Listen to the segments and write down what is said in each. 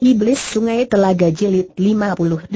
Iblis Sungai Telaga Jilid 58.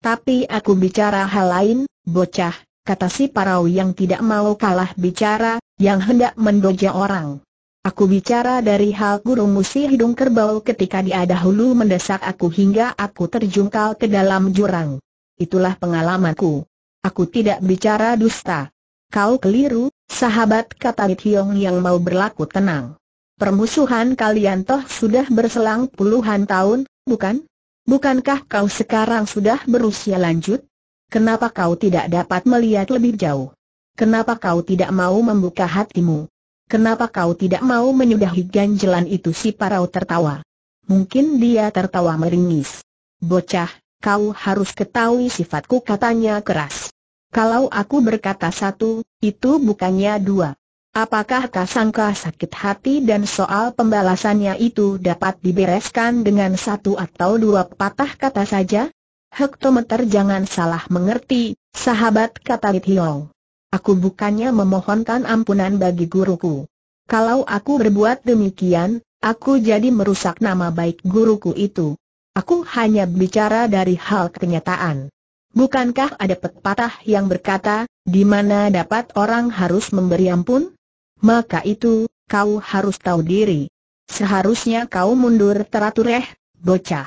Tapi aku bicara hal lain, bocah, kata si parau yang tidak mau kalah bicara, yang hendak mendoja orang. Aku bicara dari hal guru musi hidung kerbau ketika dia dahulu mendesak aku hingga aku terjungkal ke dalam jurang. Itulah pengalamanku. Aku tidak bicara dusta. Kau keliru, sahabat kata Hiong yang mau berlaku tenang permusuhan kalian toh sudah berselang puluhan tahun, bukan? Bukankah kau sekarang sudah berusia lanjut? Kenapa kau tidak dapat melihat lebih jauh? Kenapa kau tidak mau membuka hatimu? Kenapa kau tidak mau menyudahi ganjelan itu si parau tertawa? Mungkin dia tertawa meringis. Bocah, kau harus ketahui sifatku katanya keras. Kalau aku berkata satu, itu bukannya dua. Apakah sangka sakit hati dan soal pembalasannya itu dapat dibereskan dengan satu atau dua patah kata saja? Hektometer jangan salah mengerti, sahabat kata Hiong. Aku bukannya memohonkan ampunan bagi guruku. Kalau aku berbuat demikian, aku jadi merusak nama baik guruku itu. Aku hanya bicara dari hal kenyataan. Bukankah ada pepatah yang berkata, di mana dapat orang harus memberi ampun? Maka itu, kau harus tahu diri. Seharusnya kau mundur teratur eh, bocah.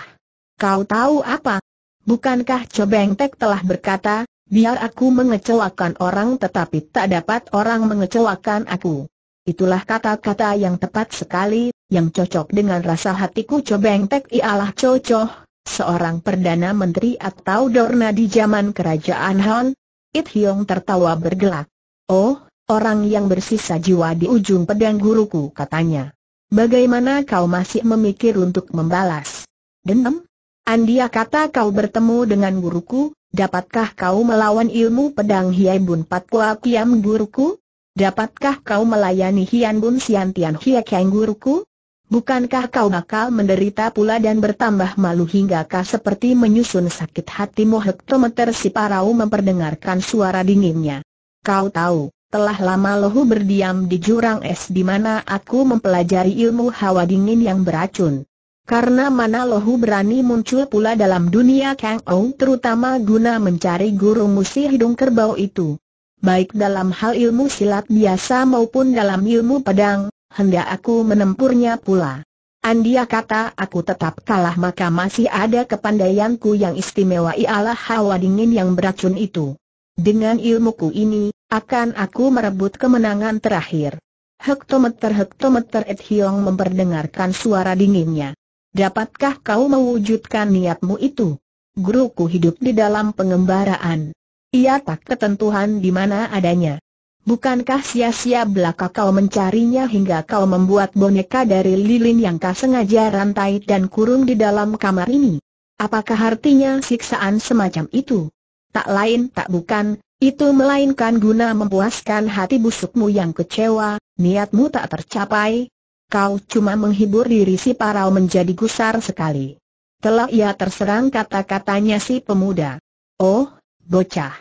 Kau tahu apa? Bukankah Cobeng Tek telah berkata, biar aku mengecewakan orang tetapi tak dapat orang mengecewakan aku. Itulah kata-kata yang tepat sekali, yang cocok dengan rasa hatiku Cobeng Tek ialah cocok, seorang Perdana Menteri atau Dorna di zaman kerajaan Han. It Hiong tertawa bergelak. Oh, orang yang bersisa jiwa di ujung pedang guruku katanya. Bagaimana kau masih memikir untuk membalas? Dendam? Andia kata kau bertemu dengan guruku, dapatkah kau melawan ilmu pedang Hiai Bun Pat Kua Kiam guruku? Dapatkah kau melayani Hian Bun Sian Tian Hia Kian guruku? Bukankah kau bakal menderita pula dan bertambah malu hingga kau seperti menyusun sakit hatimu hektometer si parau memperdengarkan suara dinginnya. Kau tahu, telah lama lohu berdiam di jurang es di mana aku mempelajari ilmu hawa dingin yang beracun. Karena mana lohu berani muncul pula dalam dunia Kang Ou terutama guna mencari guru musi hidung kerbau itu. Baik dalam hal ilmu silat biasa maupun dalam ilmu pedang, hendak aku menempurnya pula. Andia kata aku tetap kalah maka masih ada kepandaianku yang istimewa ialah hawa dingin yang beracun itu. Dengan ilmuku ini, akan aku merebut kemenangan terakhir. Hektometer-hektometer Ed Hiong memperdengarkan suara dinginnya. Dapatkah kau mewujudkan niatmu itu? Guruku hidup di dalam pengembaraan. Ia tak ketentuan di mana adanya. Bukankah sia-sia belaka kau mencarinya hingga kau membuat boneka dari lilin yang kau sengaja rantai dan kurung di dalam kamar ini? Apakah artinya siksaan semacam itu? Tak lain tak bukan, itu melainkan guna memuaskan hati busukmu yang kecewa, niatmu tak tercapai. Kau cuma menghibur diri si parau menjadi gusar sekali. Telah ia terserang kata-katanya si pemuda. Oh, bocah.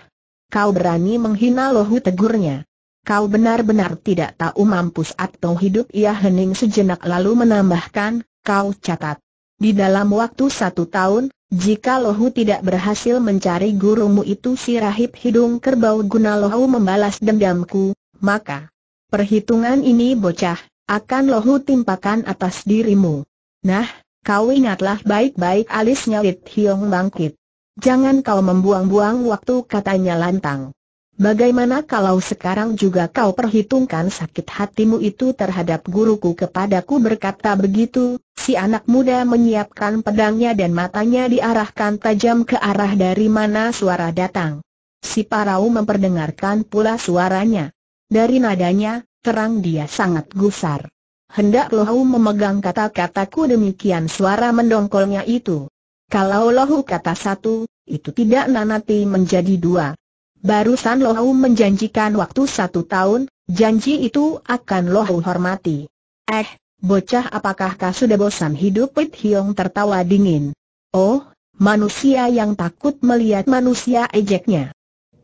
Kau berani menghina lohu tegurnya. Kau benar-benar tidak tahu mampus atau hidup ia hening sejenak lalu menambahkan, kau catat. Di dalam waktu satu tahun, jika Lohu tidak berhasil mencari gurumu itu si rahib hidung kerbau guna Lohu membalas dendamku, maka perhitungan ini bocah, akan Lohu timpakan atas dirimu. Nah, kau ingatlah baik-baik alisnya Lit Hiong bangkit. Jangan kau membuang-buang waktu katanya lantang. Bagaimana kalau sekarang juga kau perhitungkan sakit hatimu itu terhadap guruku kepadaku berkata begitu, Si anak muda menyiapkan pedangnya dan matanya diarahkan tajam ke arah dari mana suara datang. Si parau memperdengarkan pula suaranya. Dari nadanya, terang dia sangat gusar. Hendak Lohu memegang kata-kataku demikian suara mendongkolnya itu. Kalau Lohu kata satu, itu tidak nanati menjadi dua. Barusan Lohu menjanjikan waktu satu tahun, janji itu akan Lohu hormati. Eh, Bocah apakah kau sudah bosan hidup Pit Hiong tertawa dingin. Oh, manusia yang takut melihat manusia ejeknya.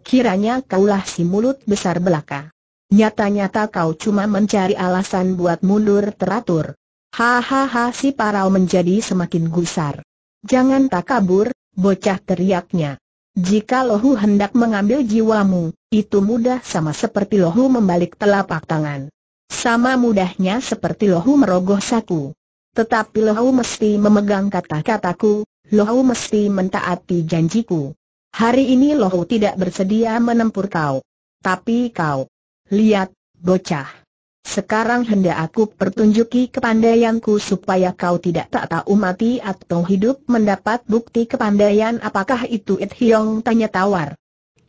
Kiranya kaulah si mulut besar belaka. Nyata-nyata kau cuma mencari alasan buat mundur teratur. Hahaha si parau menjadi semakin gusar. Jangan tak kabur, bocah teriaknya. Jika lohu hendak mengambil jiwamu, itu mudah sama seperti lohu membalik telapak tangan. Sama mudahnya seperti lohu merogoh saku. Tetapi lohu mesti memegang kata-kataku, lohu mesti mentaati janjiku. Hari ini lohu tidak bersedia menempur kau. Tapi kau, lihat, bocah. Sekarang hendak aku pertunjuki kepandaianku supaya kau tidak tak tahu mati atau hidup mendapat bukti kepandaian apakah itu It Hiong tanya tawar.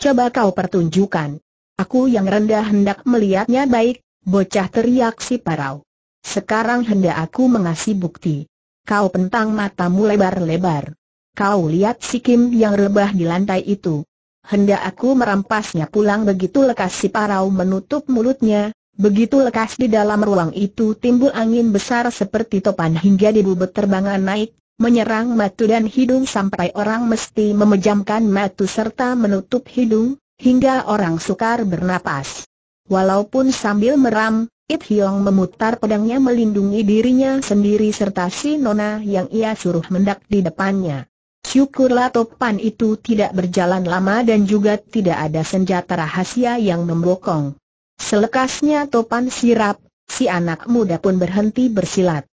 Coba kau pertunjukkan. Aku yang rendah hendak melihatnya baik, Bocah teriak si parau. Sekarang hendak aku mengasih bukti. Kau pentang matamu lebar-lebar. Kau lihat si Kim yang rebah di lantai itu. Hendak aku merampasnya pulang begitu lekas si parau menutup mulutnya, Begitu lekas di dalam ruang itu timbul angin besar seperti topan hingga debu berterbangan naik, menyerang matu dan hidung sampai orang mesti memejamkan matu serta menutup hidung, hingga orang sukar bernapas. Walaupun sambil meram, It Hyong memutar pedangnya melindungi dirinya sendiri serta si Nona yang ia suruh mendak di depannya. Syukurlah topan itu tidak berjalan lama dan juga tidak ada senjata rahasia yang membokong. Selekasnya topan sirap, si anak muda pun berhenti bersilat.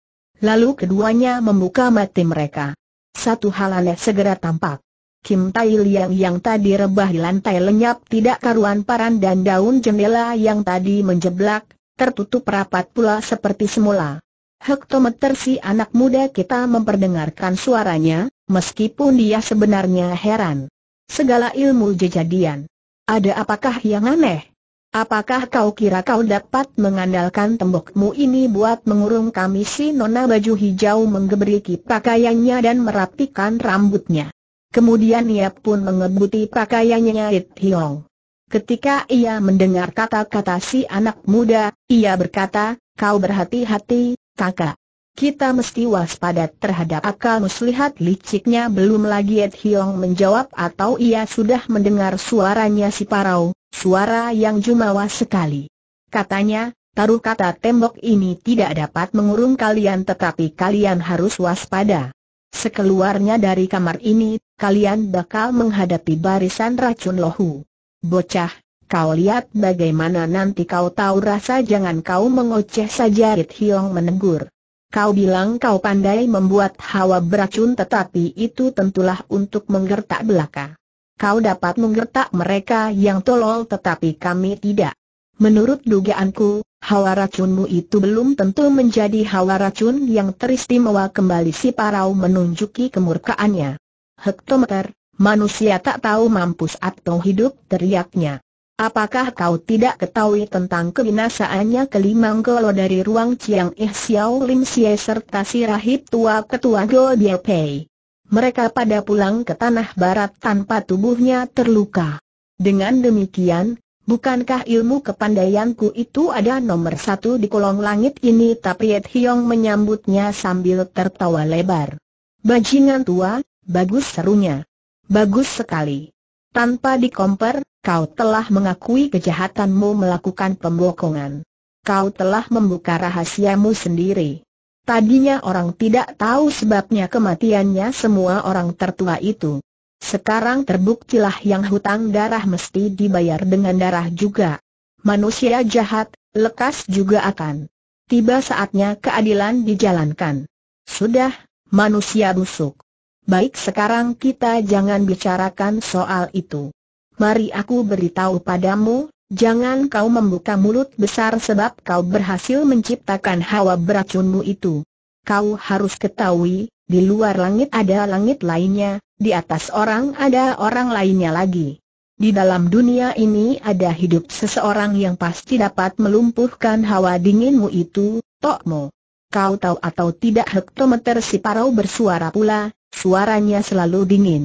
Lalu keduanya membuka mati mereka. Satu hal aneh segera tampak. Kim Tai Liang yang tadi rebah di lantai lenyap tidak karuan paran dan daun jendela yang tadi menjeblak, tertutup rapat pula seperti semula. Hektometer si anak muda kita memperdengarkan suaranya, meskipun dia sebenarnya heran. Segala ilmu jejadian. Ada apakah yang aneh? Apakah kau kira kau dapat mengandalkan tembokmu ini buat mengurung kami si nona baju hijau menggebriki pakaiannya dan merapikan rambutnya? Kemudian ia pun mengebuti pakaiannya It Hiong. Ketika ia mendengar kata-kata si anak muda, ia berkata, kau berhati-hati, kakak. Kita mesti waspada terhadap akal muslihat liciknya belum lagi Ed Hiong menjawab atau ia sudah mendengar suaranya si parau, suara yang jumawa sekali. Katanya, taruh kata tembok ini tidak dapat mengurung kalian tetapi kalian harus waspada. Sekeluarnya dari kamar ini, kalian bakal menghadapi barisan racun lohu. Bocah, kau lihat bagaimana nanti kau tahu rasa jangan kau mengoceh saja Rit Hiong menegur. Kau bilang kau pandai membuat hawa beracun tetapi itu tentulah untuk menggertak belaka. Kau dapat menggertak mereka yang tolol tetapi kami tidak. Menurut dugaanku, hawa racunmu itu belum tentu menjadi hawa racun yang teristimewa kembali si parau menunjuki kemurkaannya. Hektometer, manusia tak tahu mampus atau hidup teriaknya. Apakah kau tidak ketahui tentang kebinasaannya kelima golo dari ruang Chiang Ih eh Xiao Lim Xie serta si rahib tua ketua Go Bia Pei? Mereka pada pulang ke tanah barat tanpa tubuhnya terluka. Dengan demikian, Bukankah ilmu kepandaianku itu ada nomor satu di kolong langit ini? Tapi Hiong menyambutnya sambil tertawa lebar. Bajingan tua, bagus serunya. Bagus sekali. Tanpa dikomper, kau telah mengakui kejahatanmu melakukan pembokongan. Kau telah membuka rahasiamu sendiri. Tadinya orang tidak tahu sebabnya kematiannya semua orang tertua itu. Sekarang terbuktilah yang hutang darah mesti dibayar dengan darah juga. Manusia jahat, lekas juga akan. Tiba saatnya keadilan dijalankan. Sudah, manusia busuk. Baik sekarang kita jangan bicarakan soal itu. Mari aku beritahu padamu, jangan kau membuka mulut besar sebab kau berhasil menciptakan hawa beracunmu itu. Kau harus ketahui, di luar langit ada langit lainnya, di atas orang ada orang lainnya lagi. Di dalam dunia ini ada hidup seseorang yang pasti dapat melumpuhkan hawa dinginmu itu, Tokmo. Kau tahu atau tidak hektometer si parau bersuara pula, suaranya selalu dingin.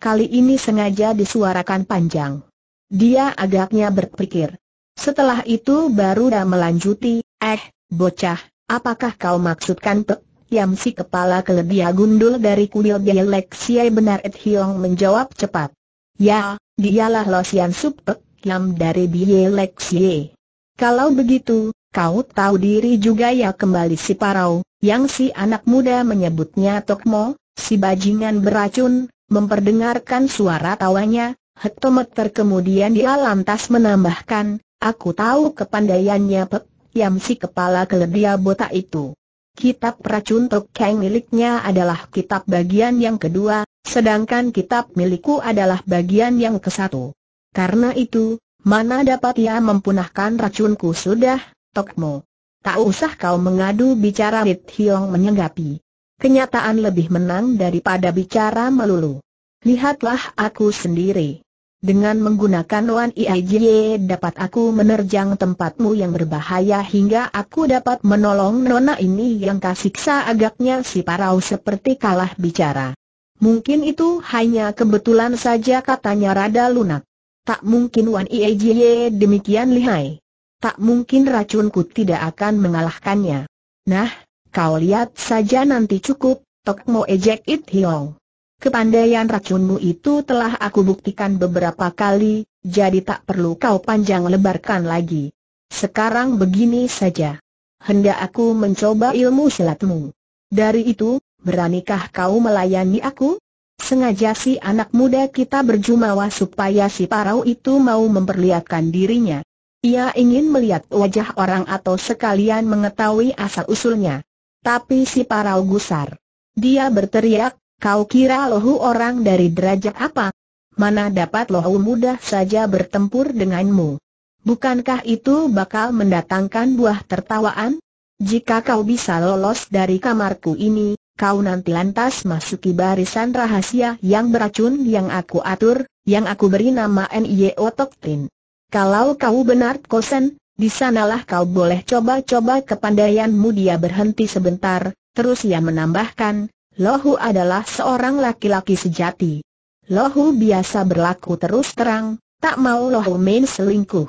Kali ini sengaja disuarakan panjang. Dia agaknya berpikir. Setelah itu baru dah melanjuti, eh, bocah, apakah kau maksudkan pek Yam si kepala kelebihan gundul dari kuil Bialek Siai benar Et Hiong menjawab cepat. Ya, dialah Losian Supek Yam dari Bialek Siai. Kalau begitu, kau tahu diri juga ya kembali si Parau, yang si anak muda menyebutnya Tokmo, si bajingan beracun, memperdengarkan suara tawanya, hektometer kemudian dia lantas menambahkan, aku tahu kepandaiannya Pek Yam si kepala kelebihan botak itu. Kitab racun Tok Kang miliknya adalah kitab bagian yang kedua, sedangkan kitab milikku adalah bagian yang ke satu. Karena itu, mana dapat ia mempunahkan racunku sudah, Tokmo. Tak usah kau mengadu bicara Rit Hiong menyenggapi. Kenyataan lebih menang daripada bicara melulu. Lihatlah aku sendiri. Dengan menggunakan Wan Iijie dapat aku menerjang tempatmu yang berbahaya hingga aku dapat menolong nona ini yang kasiksa agaknya si parau seperti kalah bicara. Mungkin itu hanya kebetulan saja katanya rada lunak. Tak mungkin Wan Iijie demikian lihai. Tak mungkin racunku tidak akan mengalahkannya. Nah, kau lihat saja nanti cukup, Tokmo ejek It Hiong. Kepandaian racunmu itu telah aku buktikan beberapa kali, jadi tak perlu kau panjang lebarkan lagi. Sekarang begini saja. Hendak aku mencoba ilmu silatmu. Dari itu, beranikah kau melayani aku? Sengaja si anak muda kita berjumawa supaya si parau itu mau memperlihatkan dirinya. Ia ingin melihat wajah orang atau sekalian mengetahui asal-usulnya. Tapi si parau gusar. Dia berteriak, Kau kira lohu orang dari derajat apa? Mana dapat lohu mudah saja bertempur denganmu? Bukankah itu bakal mendatangkan buah tertawaan? Jika kau bisa lolos dari kamarku ini, kau nanti lantas masuki barisan rahasia yang beracun yang aku atur, yang aku beri nama NIO Toktin. Kalau kau benar kosen, disanalah kau boleh coba-coba kepandaianmu dia berhenti sebentar, terus ia menambahkan, Lohu adalah seorang laki-laki sejati. Lohu biasa berlaku terus terang, tak mau Lohu main selingkuh.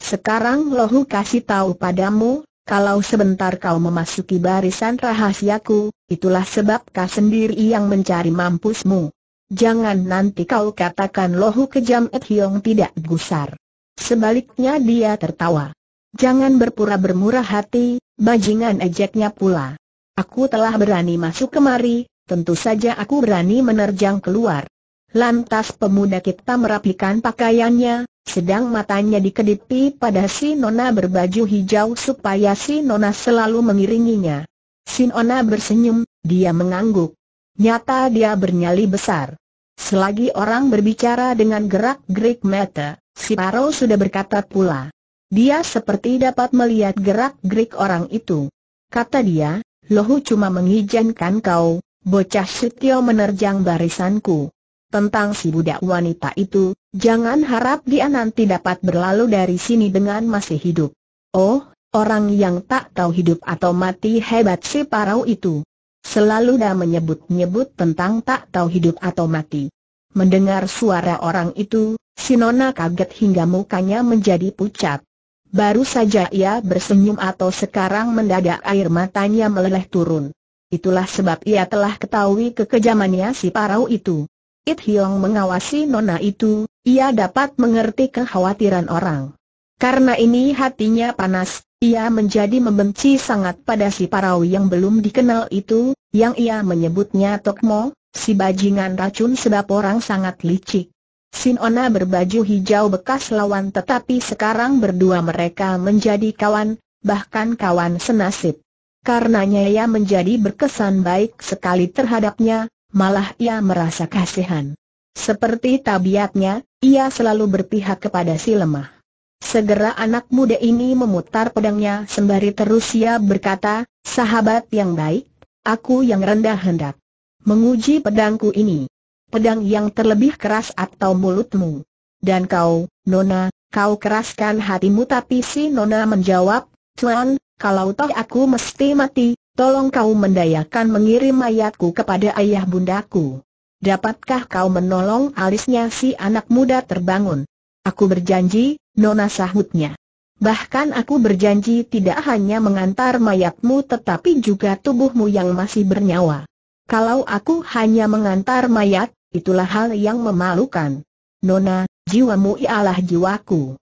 Sekarang Lohu kasih tahu padamu, kalau sebentar kau memasuki barisan rahasiaku, itulah sebab kau sendiri yang mencari mampusmu. Jangan nanti kau katakan Lohu kejam Ed Hiong tidak gusar. Sebaliknya dia tertawa. Jangan berpura bermurah hati, bajingan ejeknya pula. Aku telah berani masuk kemari, tentu saja aku berani menerjang keluar. Lantas pemuda kita merapikan pakaiannya, sedang matanya dikedipi pada si Nona berbaju hijau supaya si Nona selalu mengiringinya. Si Nona bersenyum, dia mengangguk. Nyata dia bernyali besar. Selagi orang berbicara dengan gerak-gerik mata, si Paro sudah berkata pula. Dia seperti dapat melihat gerak-gerik orang itu. Kata dia, Lohu cuma mengizinkan kau, bocah setio menerjang barisanku. Tentang si budak wanita itu, jangan harap dia nanti dapat berlalu dari sini dengan masih hidup. Oh, orang yang tak tahu hidup atau mati hebat si parau itu. Selalu dah menyebut-nyebut tentang tak tahu hidup atau mati. Mendengar suara orang itu, si Nona kaget hingga mukanya menjadi pucat. Baru saja ia bersenyum atau sekarang mendadak air matanya meleleh turun. Itulah sebab ia telah ketahui kekejamannya si parau itu. It Hiong mengawasi nona itu, ia dapat mengerti kekhawatiran orang. Karena ini hatinya panas, ia menjadi membenci sangat pada si parau yang belum dikenal itu, yang ia menyebutnya Tokmo, si bajingan racun sebab orang sangat licik. Sinona berbaju hijau bekas lawan tetapi sekarang berdua mereka menjadi kawan, bahkan kawan senasib. Karenanya ia menjadi berkesan baik sekali terhadapnya, malah ia merasa kasihan. Seperti tabiatnya, ia selalu berpihak kepada si lemah. Segera anak muda ini memutar pedangnya sembari terus ia berkata, sahabat yang baik, aku yang rendah hendak menguji pedangku ini pedang yang terlebih keras atau mulutmu. Dan kau, Nona, kau keraskan hatimu tapi si Nona menjawab, Tuan, kalau toh aku mesti mati, tolong kau mendayakan mengirim mayatku kepada ayah bundaku. Dapatkah kau menolong alisnya si anak muda terbangun? Aku berjanji, Nona sahutnya. Bahkan aku berjanji tidak hanya mengantar mayatmu tetapi juga tubuhmu yang masih bernyawa. Kalau aku hanya mengantar mayat, itulah hal yang memalukan. Nona, jiwamu ialah jiwaku.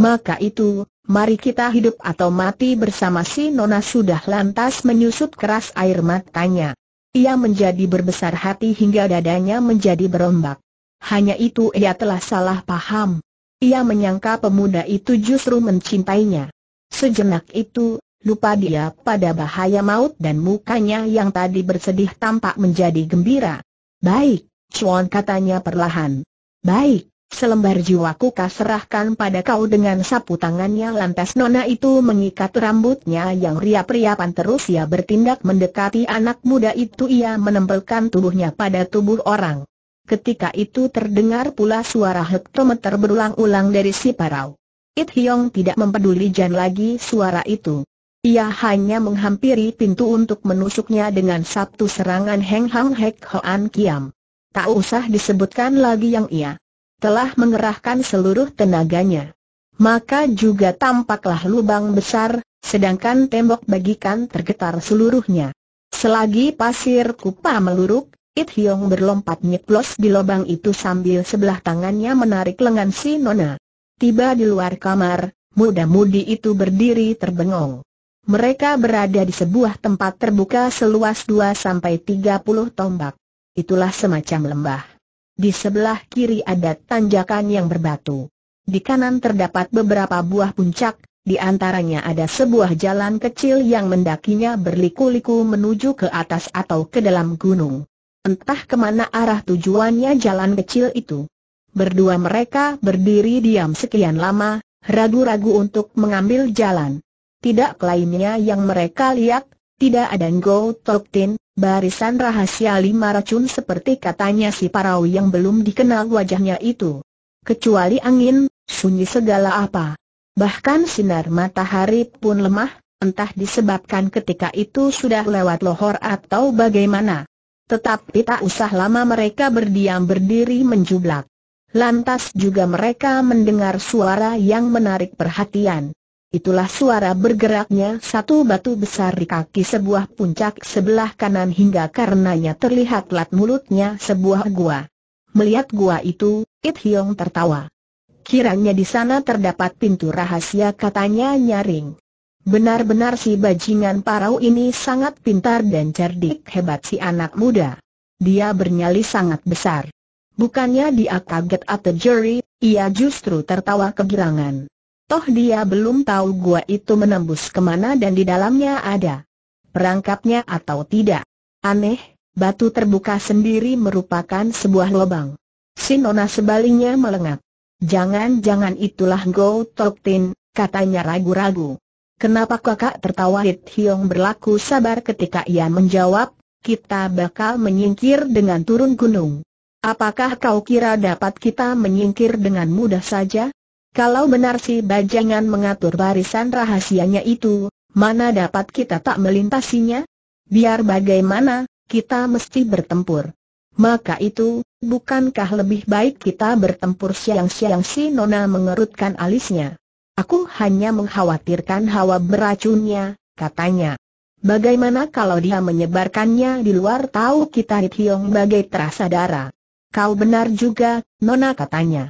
Maka itu, mari kita hidup atau mati bersama si Nona sudah lantas menyusut keras air matanya. Ia menjadi berbesar hati hingga dadanya menjadi berombak. Hanya itu ia telah salah paham. Ia menyangka pemuda itu justru mencintainya. Sejenak itu, lupa dia pada bahaya maut dan mukanya yang tadi bersedih tampak menjadi gembira. Baik, Chuan katanya perlahan. Baik, selembar jiwaku kaserahkan pada kau dengan sapu tangannya lantas nona itu mengikat rambutnya yang riap-riapan terus ia bertindak mendekati anak muda itu ia menempelkan tubuhnya pada tubuh orang. Ketika itu terdengar pula suara hektometer berulang-ulang dari si parau. It Hiong tidak mempeduli Jan lagi suara itu. Ia hanya menghampiri pintu untuk menusuknya dengan satu serangan Heng Hang Hek Hoan Kiam tak usah disebutkan lagi yang ia telah mengerahkan seluruh tenaganya. Maka juga tampaklah lubang besar, sedangkan tembok bagikan tergetar seluruhnya. Selagi pasir kupa meluruk, It Hyong berlompat nyeplos di lubang itu sambil sebelah tangannya menarik lengan si Nona. Tiba di luar kamar, muda-mudi itu berdiri terbengong. Mereka berada di sebuah tempat terbuka seluas 2 sampai 30 tombak. Itulah semacam lembah. Di sebelah kiri ada tanjakan yang berbatu. Di kanan terdapat beberapa buah puncak, di antaranya ada sebuah jalan kecil yang mendakinya berliku-liku menuju ke atas atau ke dalam gunung. Entah kemana arah tujuannya jalan kecil itu. Berdua mereka berdiri diam sekian lama, ragu-ragu untuk mengambil jalan. Tidak lainnya yang mereka lihat tidak ada Ngo Tok Tin, barisan rahasia lima racun seperti katanya si Parawi yang belum dikenal wajahnya itu. Kecuali angin, sunyi segala apa. Bahkan sinar matahari pun lemah, entah disebabkan ketika itu sudah lewat lohor atau bagaimana. Tetapi tak usah lama mereka berdiam berdiri menjublak. Lantas juga mereka mendengar suara yang menarik perhatian. Itulah suara bergeraknya satu batu besar di kaki sebuah puncak sebelah kanan hingga karenanya terlihat lat mulutnya sebuah gua. Melihat gua itu, It Hiong tertawa. Kiranya di sana terdapat pintu rahasia katanya nyaring. Benar-benar si bajingan parau ini sangat pintar dan cerdik hebat si anak muda. Dia bernyali sangat besar. Bukannya dia kaget atau jeri, ia justru tertawa kegirangan. Toh dia belum tahu gua itu menembus kemana dan di dalamnya ada perangkapnya atau tidak. Aneh, batu terbuka sendiri merupakan sebuah lubang. Sinona sebaliknya melengak. Jangan-jangan itulah Go Tok Tin, katanya ragu-ragu. Kenapa kakak tertawa Hit Hiong berlaku sabar ketika ia menjawab, kita bakal menyingkir dengan turun gunung. Apakah kau kira dapat kita menyingkir dengan mudah saja? Kalau benar si bajangan mengatur barisan rahasianya itu, mana dapat kita tak melintasinya? Biar bagaimana, kita mesti bertempur. Maka itu, bukankah lebih baik kita bertempur siang-siang si Nona mengerutkan alisnya. Aku hanya mengkhawatirkan hawa beracunnya, katanya. Bagaimana kalau dia menyebarkannya di luar tahu kita Hiong bagai terasa darah? Kau benar juga, Nona katanya.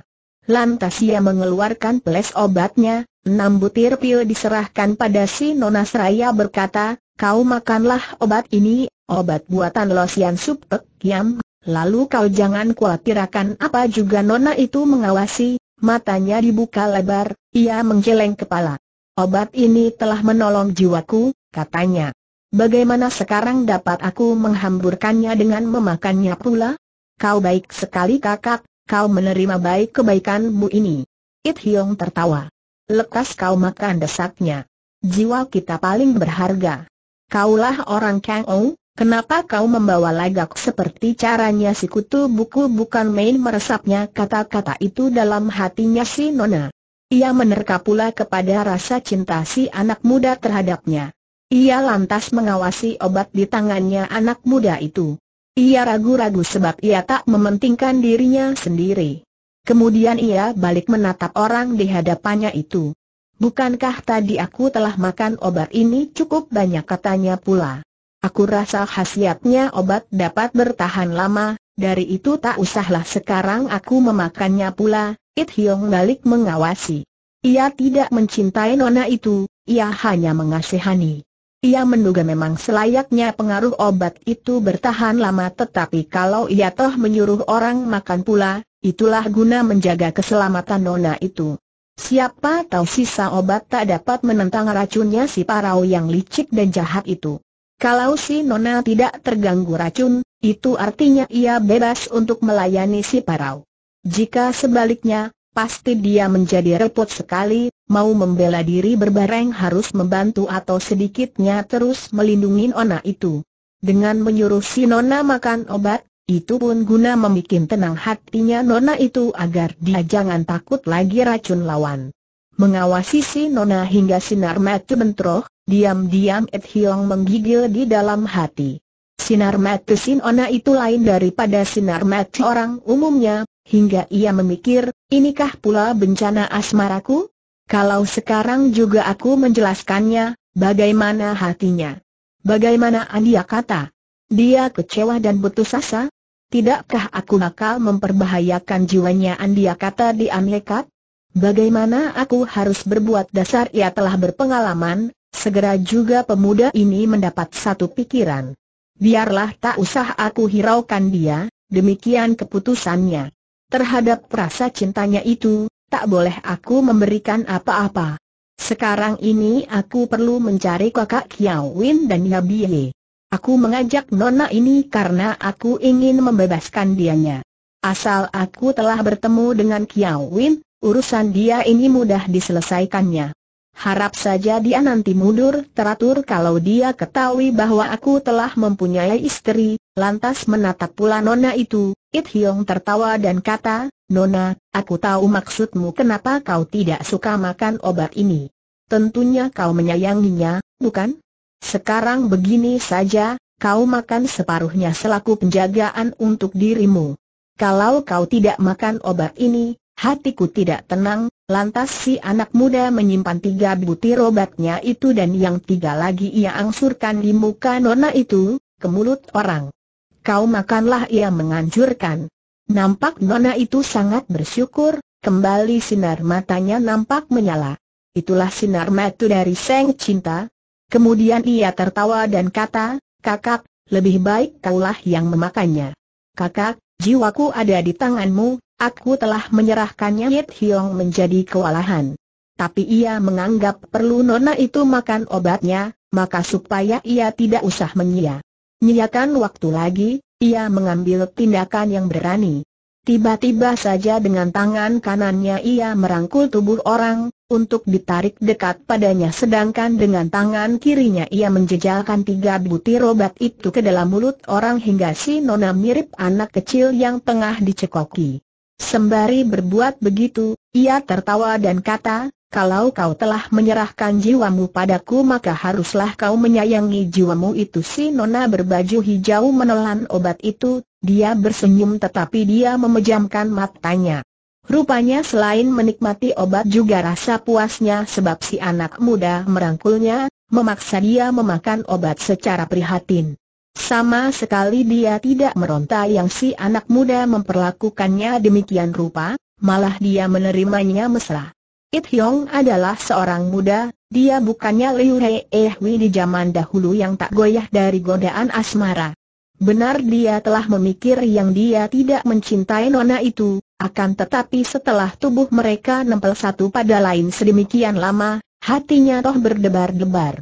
Lantas ia mengeluarkan peles obatnya, enam butir pil diserahkan pada si Nona Seraya berkata, kau makanlah obat ini, obat buatan Losian Supek Yam. lalu kau jangan kuatirakan apa juga Nona itu mengawasi, matanya dibuka lebar, ia menggeleng kepala. Obat ini telah menolong jiwaku, katanya. Bagaimana sekarang dapat aku menghamburkannya dengan memakannya pula? Kau baik sekali kakak, kau menerima baik kebaikanmu ini. It Hiong tertawa. Lekas kau makan desaknya. Jiwa kita paling berharga. Kaulah orang Kang Ou, kenapa kau membawa lagak seperti caranya si kutu buku bukan main meresapnya kata-kata itu dalam hatinya si Nona. Ia menerka pula kepada rasa cinta si anak muda terhadapnya. Ia lantas mengawasi obat di tangannya anak muda itu. Ia ragu-ragu sebab ia tak mementingkan dirinya sendiri. Kemudian ia balik menatap orang di hadapannya itu. Bukankah tadi aku telah makan obat ini cukup banyak katanya pula. Aku rasa khasiatnya obat dapat bertahan lama, dari itu tak usahlah sekarang aku memakannya pula, It hiong balik mengawasi. Ia tidak mencintai nona itu, ia hanya mengasihani. Ia menduga memang selayaknya pengaruh obat itu bertahan lama tetapi kalau ia toh menyuruh orang makan pula, itulah guna menjaga keselamatan nona itu. Siapa tahu sisa obat tak dapat menentang racunnya si parau yang licik dan jahat itu. Kalau si nona tidak terganggu racun, itu artinya ia bebas untuk melayani si parau. Jika sebaliknya, pasti dia menjadi repot sekali, mau membela diri berbareng harus membantu atau sedikitnya terus melindungi Nona itu. Dengan menyuruh si Nona makan obat, itu pun guna membuat tenang hatinya Nona itu agar dia jangan takut lagi racun lawan. Mengawasi si Nona hingga sinar mata bentroh, diam-diam Et Hiong menggigil di dalam hati. Sinar mata si Nona itu lain daripada sinar mata orang umumnya, hingga ia memikir, inikah pula bencana asmaraku? Kalau sekarang juga aku menjelaskannya, bagaimana hatinya? Bagaimana Andia kata? Dia kecewa dan putus asa? Tidakkah aku bakal memperbahayakan jiwanya Andia kata di Amlekat? Bagaimana aku harus berbuat dasar ia telah berpengalaman, segera juga pemuda ini mendapat satu pikiran. Biarlah tak usah aku hiraukan dia, demikian keputusannya. Terhadap rasa cintanya itu, tak boleh aku memberikan apa-apa. Sekarang ini aku perlu mencari kakak Kiao Win dan Yabie. Aku mengajak nona ini karena aku ingin membebaskan dianya. Asal aku telah bertemu dengan Kiao Win, urusan dia ini mudah diselesaikannya. Harap saja dia nanti mundur teratur kalau dia ketahui bahwa aku telah mempunyai istri, lantas menatap pula nona itu, It Hiong tertawa dan kata, Nona, aku tahu maksudmu kenapa kau tidak suka makan obat ini. Tentunya kau menyayanginya, bukan? Sekarang begini saja, kau makan separuhnya selaku penjagaan untuk dirimu. Kalau kau tidak makan obat ini, hatiku tidak tenang, lantas si anak muda menyimpan tiga butir obatnya itu dan yang tiga lagi ia angsurkan di muka nona itu, ke mulut orang. Kau makanlah ia menganjurkan. Nampak Nona itu sangat bersyukur, kembali sinar matanya nampak menyala. Itulah sinar mata dari Seng Cinta. Kemudian ia tertawa dan kata, kakak, lebih baik kaulah yang memakannya. Kakak, jiwaku ada di tanganmu, aku telah menyerahkannya Yit Hiong menjadi kewalahan. Tapi ia menganggap perlu Nona itu makan obatnya, maka supaya ia tidak usah menyia. Nyiakan waktu lagi, ia mengambil tindakan yang berani. Tiba-tiba saja dengan tangan kanannya ia merangkul tubuh orang, untuk ditarik dekat padanya sedangkan dengan tangan kirinya ia menjejalkan tiga butir obat itu ke dalam mulut orang hingga si nona mirip anak kecil yang tengah dicekoki. Sembari berbuat begitu, ia tertawa dan kata, kalau kau telah menyerahkan jiwamu padaku maka haruslah kau menyayangi jiwamu itu si nona berbaju hijau menelan obat itu, dia bersenyum tetapi dia memejamkan matanya. Rupanya selain menikmati obat juga rasa puasnya sebab si anak muda merangkulnya, memaksa dia memakan obat secara prihatin. Sama sekali dia tidak meronta yang si anak muda memperlakukannya demikian rupa, malah dia menerimanya mesra. It Hyong adalah seorang muda, dia bukannya Liu Hei eh Hui di zaman dahulu yang tak goyah dari godaan asmara. Benar dia telah memikir yang dia tidak mencintai nona itu, akan tetapi setelah tubuh mereka nempel satu pada lain sedemikian lama, hatinya toh berdebar-debar.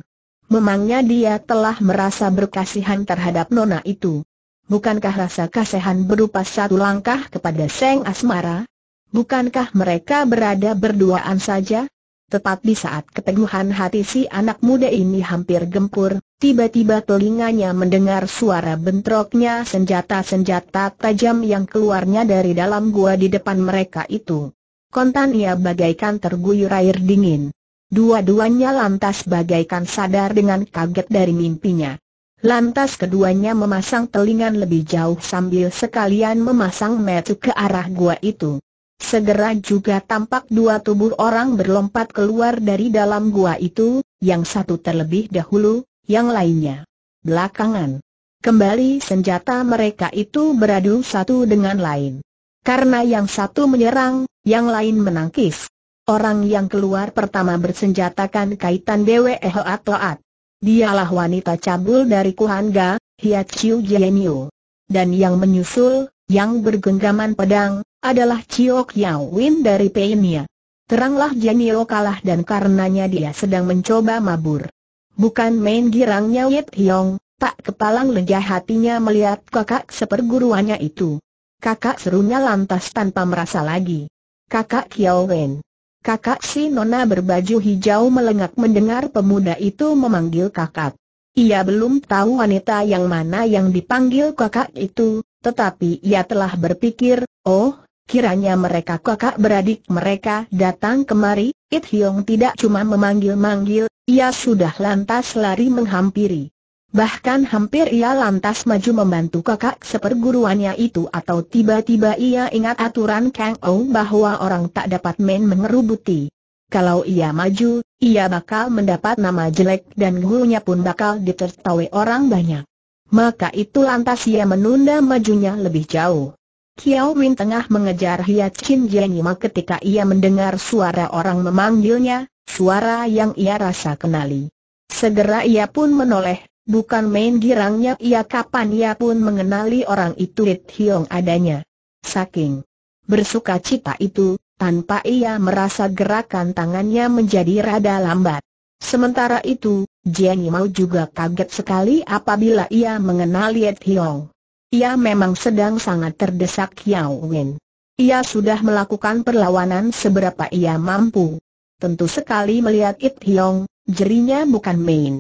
Memangnya dia telah merasa berkasihan terhadap nona itu. Bukankah rasa kasihan berupa satu langkah kepada Seng Asmara, Bukankah mereka berada berduaan saja? Tepat di saat keteguhan hati si anak muda ini hampir gempur, tiba-tiba telinganya mendengar suara bentroknya senjata-senjata tajam yang keluarnya dari dalam gua di depan mereka itu. Kontan ia bagaikan terguyur air dingin. Dua-duanya lantas bagaikan sadar dengan kaget dari mimpinya. Lantas keduanya memasang telinga lebih jauh sambil sekalian memasang metu ke arah gua itu. Segera juga tampak dua tubuh orang berlompat keluar dari dalam gua itu, yang satu terlebih dahulu, yang lainnya belakangan. Kembali senjata mereka itu beradu satu dengan lain. Karena yang satu menyerang, yang lain menangkis. Orang yang keluar pertama bersenjatakan kaitan Dewe Eho loat. Dialah wanita cabul dari Kuhanga, Hiat Chiu Jienyu. Dan yang menyusul, yang bergenggaman pedang, adalah Chiok Yao Win dari Peinia. Teranglah Janiro kalah dan karenanya dia sedang mencoba mabur. Bukan main girangnya Yit Hiong, tak kepalang lega hatinya melihat kakak seperguruannya itu. Kakak serunya lantas tanpa merasa lagi. Kakak Kiao Wen. Kakak si nona berbaju hijau melengak mendengar pemuda itu memanggil kakak. Ia belum tahu wanita yang mana yang dipanggil kakak itu, tetapi ia telah berpikir, oh, kiranya mereka kakak beradik mereka datang kemari, It hiong tidak cuma memanggil-manggil, ia sudah lantas lari menghampiri. Bahkan hampir ia lantas maju membantu kakak seperguruannya itu atau tiba-tiba ia ingat aturan Kang Ou bahwa orang tak dapat main mengerubuti. Kalau ia maju, ia bakal mendapat nama jelek dan gurunya pun bakal ditertawai orang banyak. Maka itu lantas ia menunda majunya lebih jauh. Kiao Win tengah mengejar Hyacin Jianima ketika ia mendengar suara orang memanggilnya, suara yang ia rasa kenali. Segera ia pun menoleh, bukan main girangnya ia kapan ia pun mengenali orang itu It Hiong adanya. Saking bersuka cita itu, tanpa ia merasa gerakan tangannya menjadi rada lambat. Sementara itu, Jenny Mau juga kaget sekali apabila ia mengenal Liet Hiong. Ia memang sedang sangat terdesak Yao Wen. Ia sudah melakukan perlawanan seberapa ia mampu. Tentu sekali melihat It Hiong, jerinya bukan main.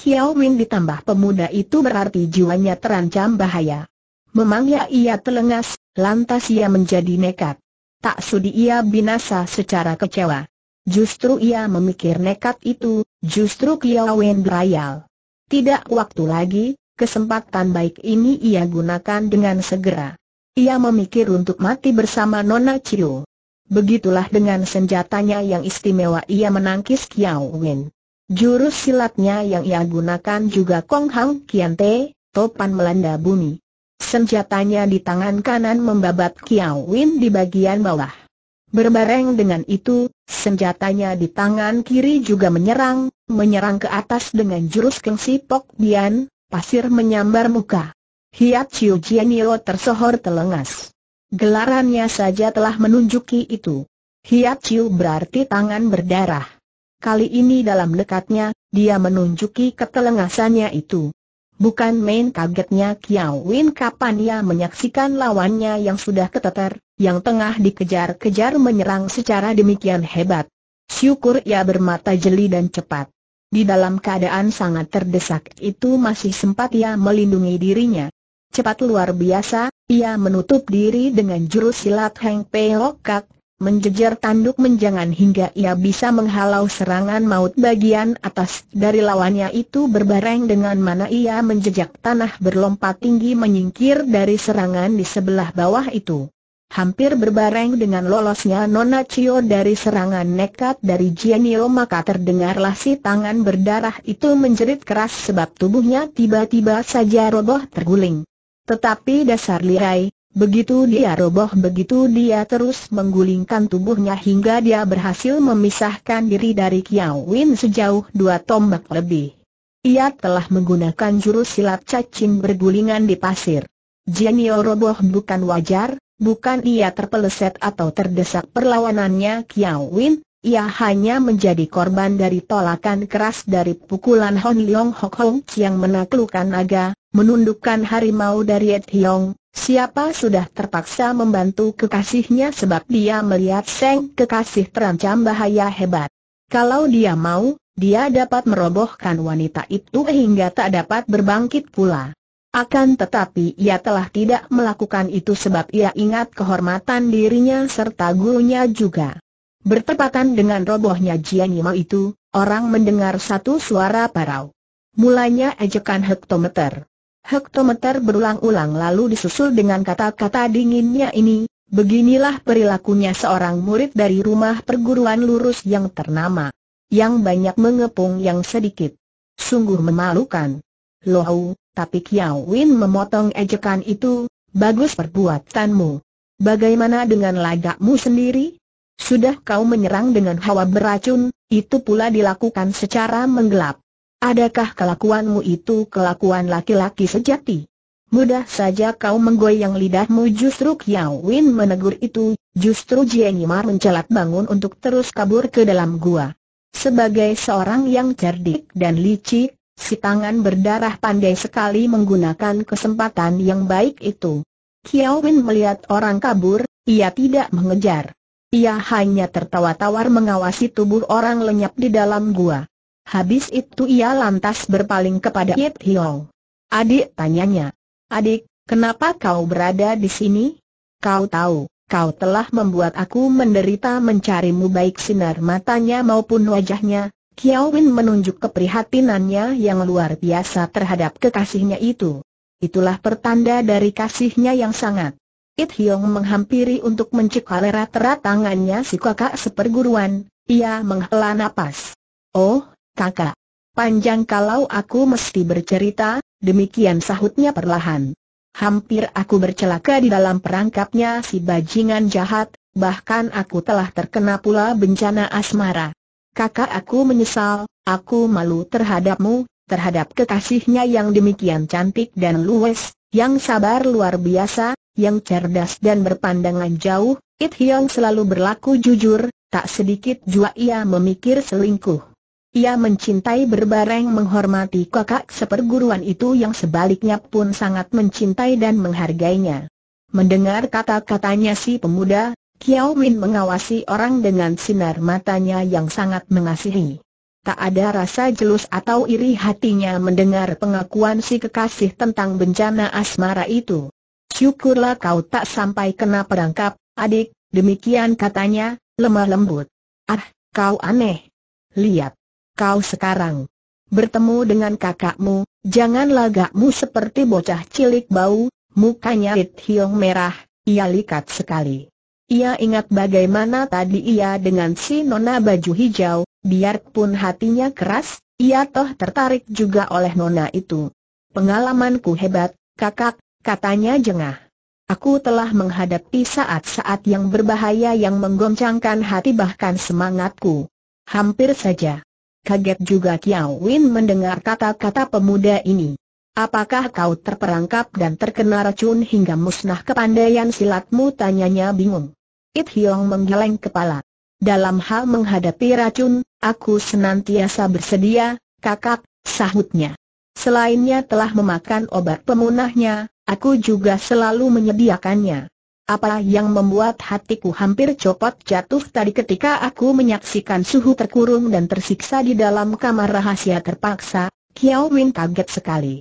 Kiao Win ditambah pemuda itu berarti jiwanya terancam bahaya. Memangnya ia telengas, lantas ia menjadi nekat. Tak sudi ia binasa secara kecewa. Justru ia memikir nekat itu, justru kiau Wen berayal. Tidak waktu lagi, kesempatan baik ini ia gunakan dengan segera. Ia memikir untuk mati bersama Nona Chiu. Begitulah dengan senjatanya yang istimewa ia menangkis kiau Wen. Jurus silatnya yang ia gunakan juga Kong Hang Kian Te, topan melanda bumi. Senjatanya di tangan kanan membabat kiau Wen di bagian bawah. Berbareng dengan itu, senjatanya di tangan kiri juga menyerang, menyerang ke atas dengan jurus kengsi Pok Bian, pasir menyambar muka. Hiat Chiu Jianio tersohor telengas. Gelarannya saja telah menunjuki itu. Hiat Chiu berarti tangan berdarah. Kali ini dalam dekatnya, dia menunjuki ketelengasannya itu. Bukan main kagetnya Kiao Win kapan ia menyaksikan lawannya yang sudah keteter, yang tengah dikejar-kejar menyerang secara demikian hebat. Syukur ia bermata jeli dan cepat. Di dalam keadaan sangat terdesak itu masih sempat ia melindungi dirinya. Cepat luar biasa, ia menutup diri dengan jurus silat Heng Peokak, menjejer tanduk menjangan hingga ia bisa menghalau serangan maut bagian atas dari lawannya itu berbareng dengan mana ia menjejak tanah berlompat tinggi menyingkir dari serangan di sebelah bawah itu. Hampir berbareng dengan lolosnya Nona Cio dari serangan nekat dari Jianio maka terdengarlah si tangan berdarah itu menjerit keras sebab tubuhnya tiba-tiba saja roboh terguling. Tetapi dasar lirai, Begitu dia roboh begitu dia terus menggulingkan tubuhnya hingga dia berhasil memisahkan diri dari Kiao Win sejauh dua tombak lebih. Ia telah menggunakan jurus silat cacing bergulingan di pasir. Jenio roboh bukan wajar, bukan ia terpeleset atau terdesak perlawanannya Kiao Win, ia hanya menjadi korban dari tolakan keras dari pukulan Hon Leong Hok Hong yang menaklukkan naga, menundukkan harimau dari Ed Hiong, Siapa sudah terpaksa membantu kekasihnya sebab dia melihat Seng kekasih terancam bahaya hebat. Kalau dia mau, dia dapat merobohkan wanita itu hingga tak dapat berbangkit pula. Akan tetapi ia telah tidak melakukan itu sebab ia ingat kehormatan dirinya serta gurunya juga. Bertepatan dengan robohnya Jianima itu, orang mendengar satu suara parau. Mulanya ejekan hektometer. Hektometer berulang-ulang lalu disusul dengan kata-kata dinginnya ini, beginilah perilakunya seorang murid dari rumah perguruan lurus yang ternama. Yang banyak mengepung yang sedikit. Sungguh memalukan. Lohu, tapi Kiao Win memotong ejekan itu, bagus perbuatanmu. Bagaimana dengan lagakmu sendiri? Sudah kau menyerang dengan hawa beracun, itu pula dilakukan secara menggelap. Adakah kelakuanmu itu kelakuan laki-laki sejati? Mudah saja kau menggoyang lidahmu justru Kiao Win menegur itu, justru Yimar mencelat bangun untuk terus kabur ke dalam gua. Sebagai seorang yang cerdik dan licik, si tangan berdarah pandai sekali menggunakan kesempatan yang baik itu. Kiao Win melihat orang kabur, ia tidak mengejar. Ia hanya tertawa tawar mengawasi tubuh orang lenyap di dalam gua. Habis itu ia lantas berpaling kepada Yip Hiong. Adik tanyanya. Adik, kenapa kau berada di sini? Kau tahu, kau telah membuat aku menderita mencarimu baik sinar matanya maupun wajahnya. Kiao Win menunjuk keprihatinannya yang luar biasa terhadap kekasihnya itu. Itulah pertanda dari kasihnya yang sangat. It Hiong menghampiri untuk mencekal erat-erat tangannya si kakak seperguruan, ia menghela napas. Oh, kakak. Panjang kalau aku mesti bercerita, demikian sahutnya perlahan. Hampir aku bercelaka di dalam perangkapnya si bajingan jahat, bahkan aku telah terkena pula bencana asmara. Kakak aku menyesal, aku malu terhadapmu, terhadap kekasihnya yang demikian cantik dan luwes, yang sabar luar biasa, yang cerdas dan berpandangan jauh, It Hyong selalu berlaku jujur, tak sedikit jua ia memikir selingkuh. Ia mencintai berbareng menghormati kakak seperguruan itu yang sebaliknya pun sangat mencintai dan menghargainya. Mendengar kata-katanya si pemuda, Kiao Min mengawasi orang dengan sinar matanya yang sangat mengasihi. Tak ada rasa jelus atau iri hatinya mendengar pengakuan si kekasih tentang bencana asmara itu. Syukurlah kau tak sampai kena perangkap, adik, demikian katanya, lemah lembut. Ah, kau aneh. Lihat, kau sekarang bertemu dengan kakakmu, jangan lagakmu seperti bocah cilik bau, mukanya It Hiong merah, ia likat sekali. Ia ingat bagaimana tadi ia dengan si nona baju hijau, biarpun hatinya keras, ia toh tertarik juga oleh nona itu. Pengalamanku hebat, kakak, katanya jengah. Aku telah menghadapi saat-saat yang berbahaya yang menggoncangkan hati bahkan semangatku. Hampir saja. Kaget juga Kiao Win mendengar kata-kata pemuda ini. Apakah kau terperangkap dan terkena racun hingga musnah kepandaian silatmu? Tanyanya bingung. It Hiong menggeleng kepala. Dalam hal menghadapi racun, aku senantiasa bersedia, kakak, sahutnya. Selainnya telah memakan obat pemunahnya, aku juga selalu menyediakannya. Apa yang membuat hatiku hampir copot jatuh tadi ketika aku menyaksikan suhu terkurung dan tersiksa di dalam kamar rahasia terpaksa, Kiao Win kaget sekali.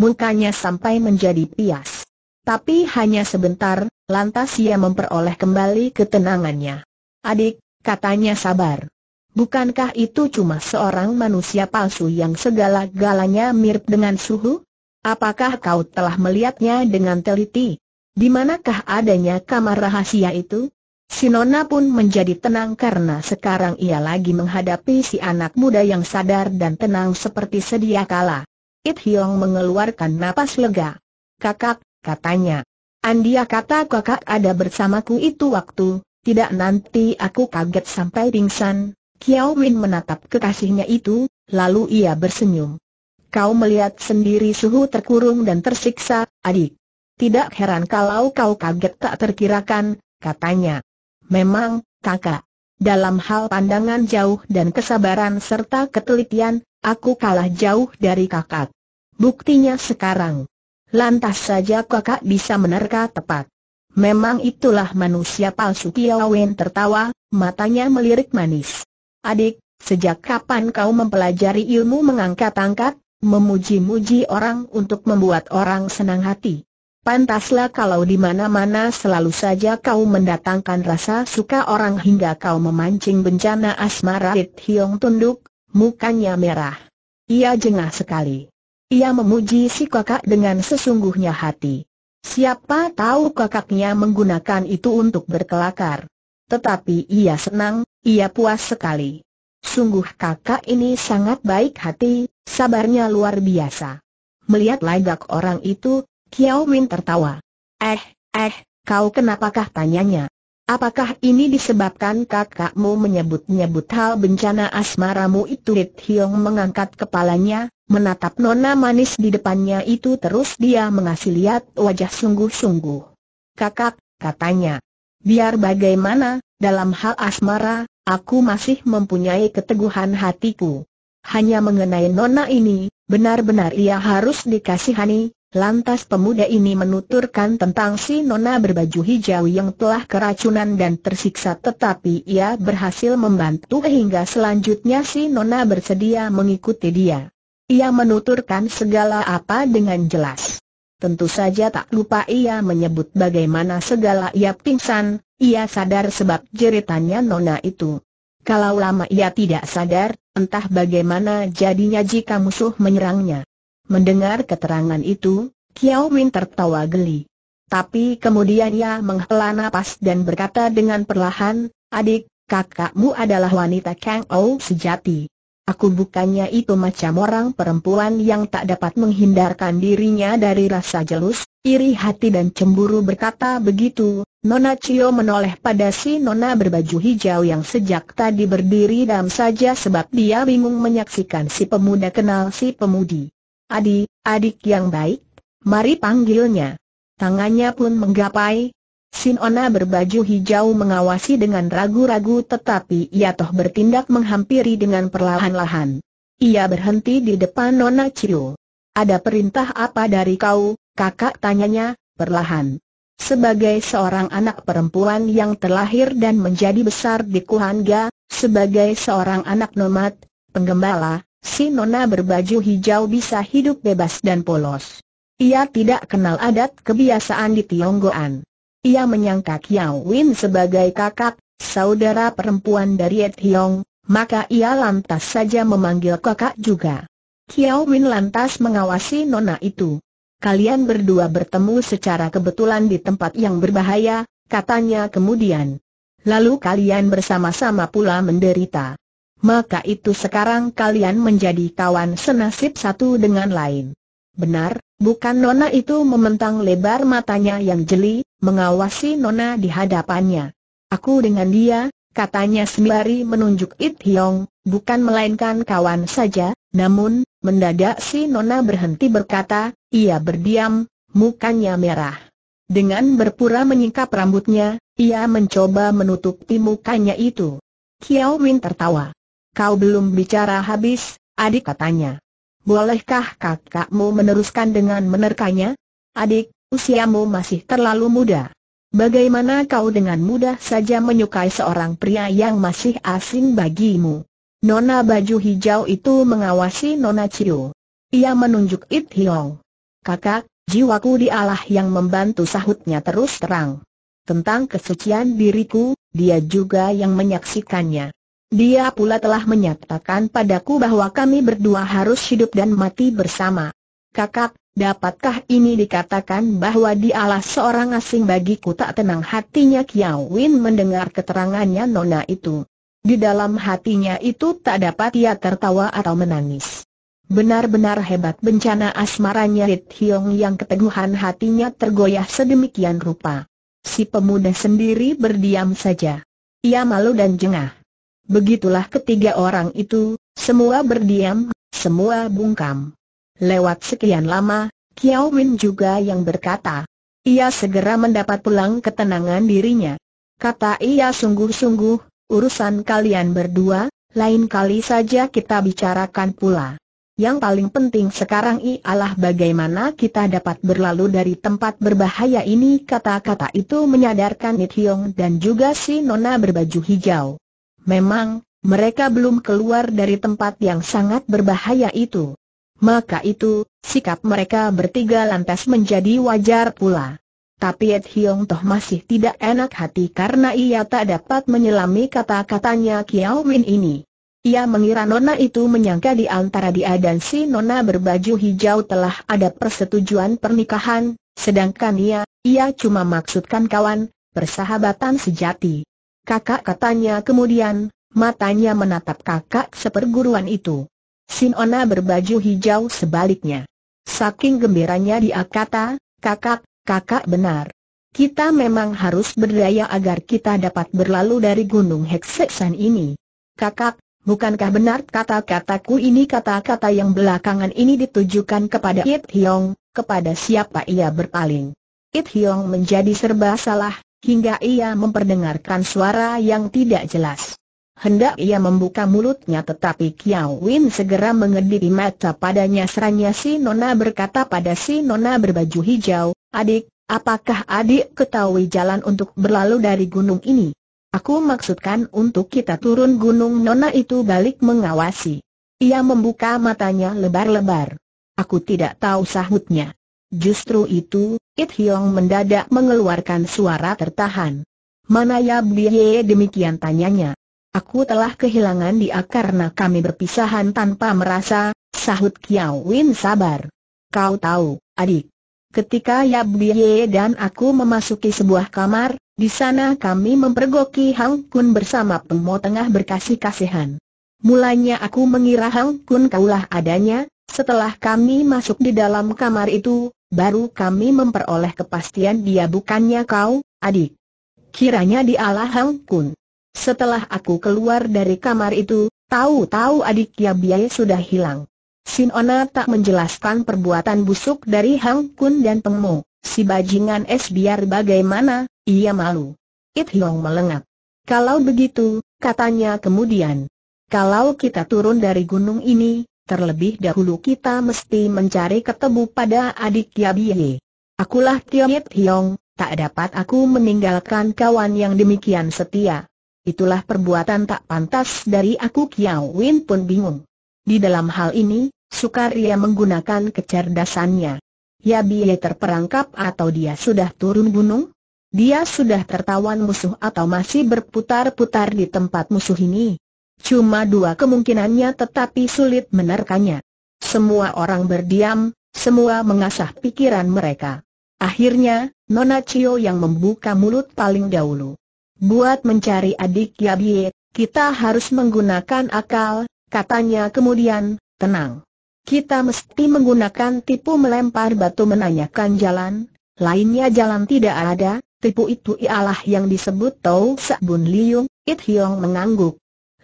Mukanya sampai menjadi pias. Tapi hanya sebentar, lantas ia memperoleh kembali ketenangannya. Adik, katanya sabar. Bukankah itu cuma seorang manusia palsu yang segala-galanya mirip dengan suhu? Apakah kau telah melihatnya dengan teliti? Di manakah adanya kamar rahasia itu? Sinona pun menjadi tenang karena sekarang ia lagi menghadapi si anak muda yang sadar dan tenang seperti sedia kala. It Hiong mengeluarkan napas lega. Kakak, katanya. Andia kata kakak ada bersamaku itu waktu, tidak nanti aku kaget sampai pingsan. Kiao Win menatap kekasihnya itu, lalu ia bersenyum. Kau melihat sendiri suhu terkurung dan tersiksa, adik. Tidak heran kalau kau kaget tak terkirakan, katanya. Memang, kakak. Dalam hal pandangan jauh dan kesabaran serta ketelitian, aku kalah jauh dari kakak. Buktinya sekarang. Lantas saja kakak bisa menerka tepat. Memang itulah manusia palsu Kiawen tertawa, matanya melirik manis. Adik, sejak kapan kau mempelajari ilmu mengangkat-angkat, memuji-muji orang untuk membuat orang senang hati? Pantaslah kalau di mana-mana selalu saja kau mendatangkan rasa suka orang hingga kau memancing bencana asmara Rit Hiong tunduk, mukanya merah. Ia jengah sekali. Ia memuji si kakak dengan sesungguhnya hati. Siapa tahu kakaknya menggunakan itu untuk berkelakar. Tetapi ia senang, ia puas sekali. Sungguh kakak ini sangat baik hati, sabarnya luar biasa. Melihat lagak orang itu, Kiao Win tertawa. Eh, eh, kau kenapakah tanyanya? Apakah ini disebabkan kakakmu menyebut-nyebut hal bencana asmaramu itu? Rit Hiong mengangkat kepalanya, menatap nona manis di depannya itu terus dia mengasih lihat wajah sungguh-sungguh. Kakak, katanya, biar bagaimana, dalam hal asmara, aku masih mempunyai keteguhan hatiku. Hanya mengenai nona ini, benar-benar ia harus dikasihani, Lantas pemuda ini menuturkan tentang si nona berbaju hijau yang telah keracunan dan tersiksa tetapi ia berhasil membantu hingga selanjutnya si nona bersedia mengikuti dia. Ia menuturkan segala apa dengan jelas. Tentu saja tak lupa ia menyebut bagaimana segala ia pingsan, ia sadar sebab jeritannya nona itu. Kalau lama ia tidak sadar, entah bagaimana jadinya jika musuh menyerangnya. Mendengar keterangan itu, Kiao Min tertawa geli. Tapi kemudian ia menghela nafas dan berkata dengan perlahan, Adik, kakakmu adalah wanita Kang Ou sejati. Aku bukannya itu macam orang perempuan yang tak dapat menghindarkan dirinya dari rasa jelus, iri hati dan cemburu berkata begitu. Nona Cio menoleh pada si Nona berbaju hijau yang sejak tadi berdiri dam saja sebab dia bingung menyaksikan si pemuda kenal si pemudi. Adi, adik yang baik, mari panggilnya. Tangannya pun menggapai. Sinona berbaju hijau mengawasi dengan ragu-ragu tetapi ia toh bertindak menghampiri dengan perlahan-lahan. Ia berhenti di depan Nona Ciu. Ada perintah apa dari kau, kakak tanyanya, perlahan. Sebagai seorang anak perempuan yang terlahir dan menjadi besar di Kuhanga, sebagai seorang anak nomad, penggembala, si nona berbaju hijau bisa hidup bebas dan polos. Ia tidak kenal adat kebiasaan di Tionggoan. Ia menyangka Kiao Win sebagai kakak, saudara perempuan dari Hiong, maka ia lantas saja memanggil kakak juga. Kiao Win lantas mengawasi nona itu. Kalian berdua bertemu secara kebetulan di tempat yang berbahaya, katanya kemudian. Lalu kalian bersama-sama pula menderita maka itu sekarang kalian menjadi kawan senasib satu dengan lain. Benar, bukan Nona itu mementang lebar matanya yang jeli, mengawasi Nona di hadapannya. Aku dengan dia, katanya sembari menunjuk It Hiong, bukan melainkan kawan saja, namun, mendadak si Nona berhenti berkata, ia berdiam, mukanya merah. Dengan berpura menyingkap rambutnya, ia mencoba menutupi mukanya itu. Kiao Win tertawa. Kau belum bicara habis, adik katanya. Bolehkah kakakmu meneruskan dengan menerkanya? Adik, usiamu masih terlalu muda. Bagaimana kau dengan mudah saja menyukai seorang pria yang masih asing bagimu? Nona baju hijau itu mengawasi Nona Chiu. Ia menunjuk It Hiong. Kakak, jiwaku dialah yang membantu sahutnya terus terang. Tentang kesucian diriku, dia juga yang menyaksikannya. Dia pula telah menyatakan padaku bahwa kami berdua harus hidup dan mati bersama. Kakak, dapatkah ini dikatakan bahwa dialah seorang asing bagiku tak tenang hatinya Kiao Win mendengar keterangannya Nona itu. Di dalam hatinya itu tak dapat ia tertawa atau menangis. Benar-benar hebat bencana asmaranya Rit Hiong yang keteguhan hatinya tergoyah sedemikian rupa. Si pemuda sendiri berdiam saja. Ia malu dan jengah. Begitulah ketiga orang itu, semua berdiam, semua bungkam. Lewat sekian lama, Kiao Win juga yang berkata. Ia segera mendapat pulang ketenangan dirinya. Kata ia sungguh-sungguh, urusan kalian berdua, lain kali saja kita bicarakan pula. Yang paling penting sekarang ialah bagaimana kita dapat berlalu dari tempat berbahaya ini Kata-kata itu menyadarkan Nithiong dan juga si Nona berbaju hijau Memang, mereka belum keluar dari tempat yang sangat berbahaya itu. Maka itu, sikap mereka bertiga lantas menjadi wajar pula. Tapi Ed Hiong Toh masih tidak enak hati karena ia tak dapat menyelami kata-katanya Kiao Win ini. Ia mengira Nona itu menyangka di antara dia dan si Nona berbaju hijau telah ada persetujuan pernikahan, sedangkan ia, ia cuma maksudkan kawan, persahabatan sejati. Kakak katanya kemudian, matanya menatap kakak seperguruan itu. Sinona berbaju hijau sebaliknya. Saking gembiranya dia kata, kakak, kakak benar. Kita memang harus berdaya agar kita dapat berlalu dari gunung Hekseksan ini. Kakak, bukankah benar kata-kataku ini kata-kata yang belakangan ini ditujukan kepada It Hyong, kepada siapa ia berpaling? It Hyong menjadi serba salah, hingga ia memperdengarkan suara yang tidak jelas. Hendak ia membuka mulutnya tetapi Kiao Win segera mengedipi mata padanya seranya si Nona berkata pada si Nona berbaju hijau, Adik, apakah adik ketahui jalan untuk berlalu dari gunung ini? Aku maksudkan untuk kita turun gunung Nona itu balik mengawasi. Ia membuka matanya lebar-lebar. Aku tidak tahu sahutnya. Justru itu, It Hiong mendadak mengeluarkan suara tertahan. Mana ya Biye demikian tanyanya. Aku telah kehilangan dia karena kami berpisahan tanpa merasa, sahut Kiao Win sabar. Kau tahu, adik. Ketika Yap Biye dan aku memasuki sebuah kamar, di sana kami mempergoki Hang Kun bersama Pemo Tengah berkasih-kasihan. Mulanya aku mengira Hang Kun kaulah adanya, setelah kami masuk di dalam kamar itu, baru kami memperoleh kepastian dia bukannya kau, adik. Kiranya dialah Hang Kun. Setelah aku keluar dari kamar itu, tahu-tahu adik Yabiai sudah hilang. Sinona tak menjelaskan perbuatan busuk dari Hang Kun dan Mo, si bajingan es biar bagaimana, ia malu. It Hiong melengak. Kalau begitu, katanya kemudian. Kalau kita turun dari gunung ini, Terlebih dahulu kita mesti mencari ketemu pada adik Yabiye. Akulah Tiongit Hiong, tak dapat aku meninggalkan kawan yang demikian setia. Itulah perbuatan tak pantas dari aku Kiao Win pun bingung. Di dalam hal ini, Sukaria menggunakan kecerdasannya. Yabiye terperangkap atau dia sudah turun gunung? Dia sudah tertawan musuh atau masih berputar-putar di tempat musuh ini? Cuma dua kemungkinannya tetapi sulit menerkanya. Semua orang berdiam, semua mengasah pikiran mereka. Akhirnya, Nona Cio yang membuka mulut paling dahulu. Buat mencari adik Yabie, kita harus menggunakan akal, katanya kemudian, tenang. Kita mesti menggunakan tipu melempar batu menanyakan jalan, lainnya jalan tidak ada, tipu itu ialah yang disebut Tau Sabun Liung, It Hiong mengangguk.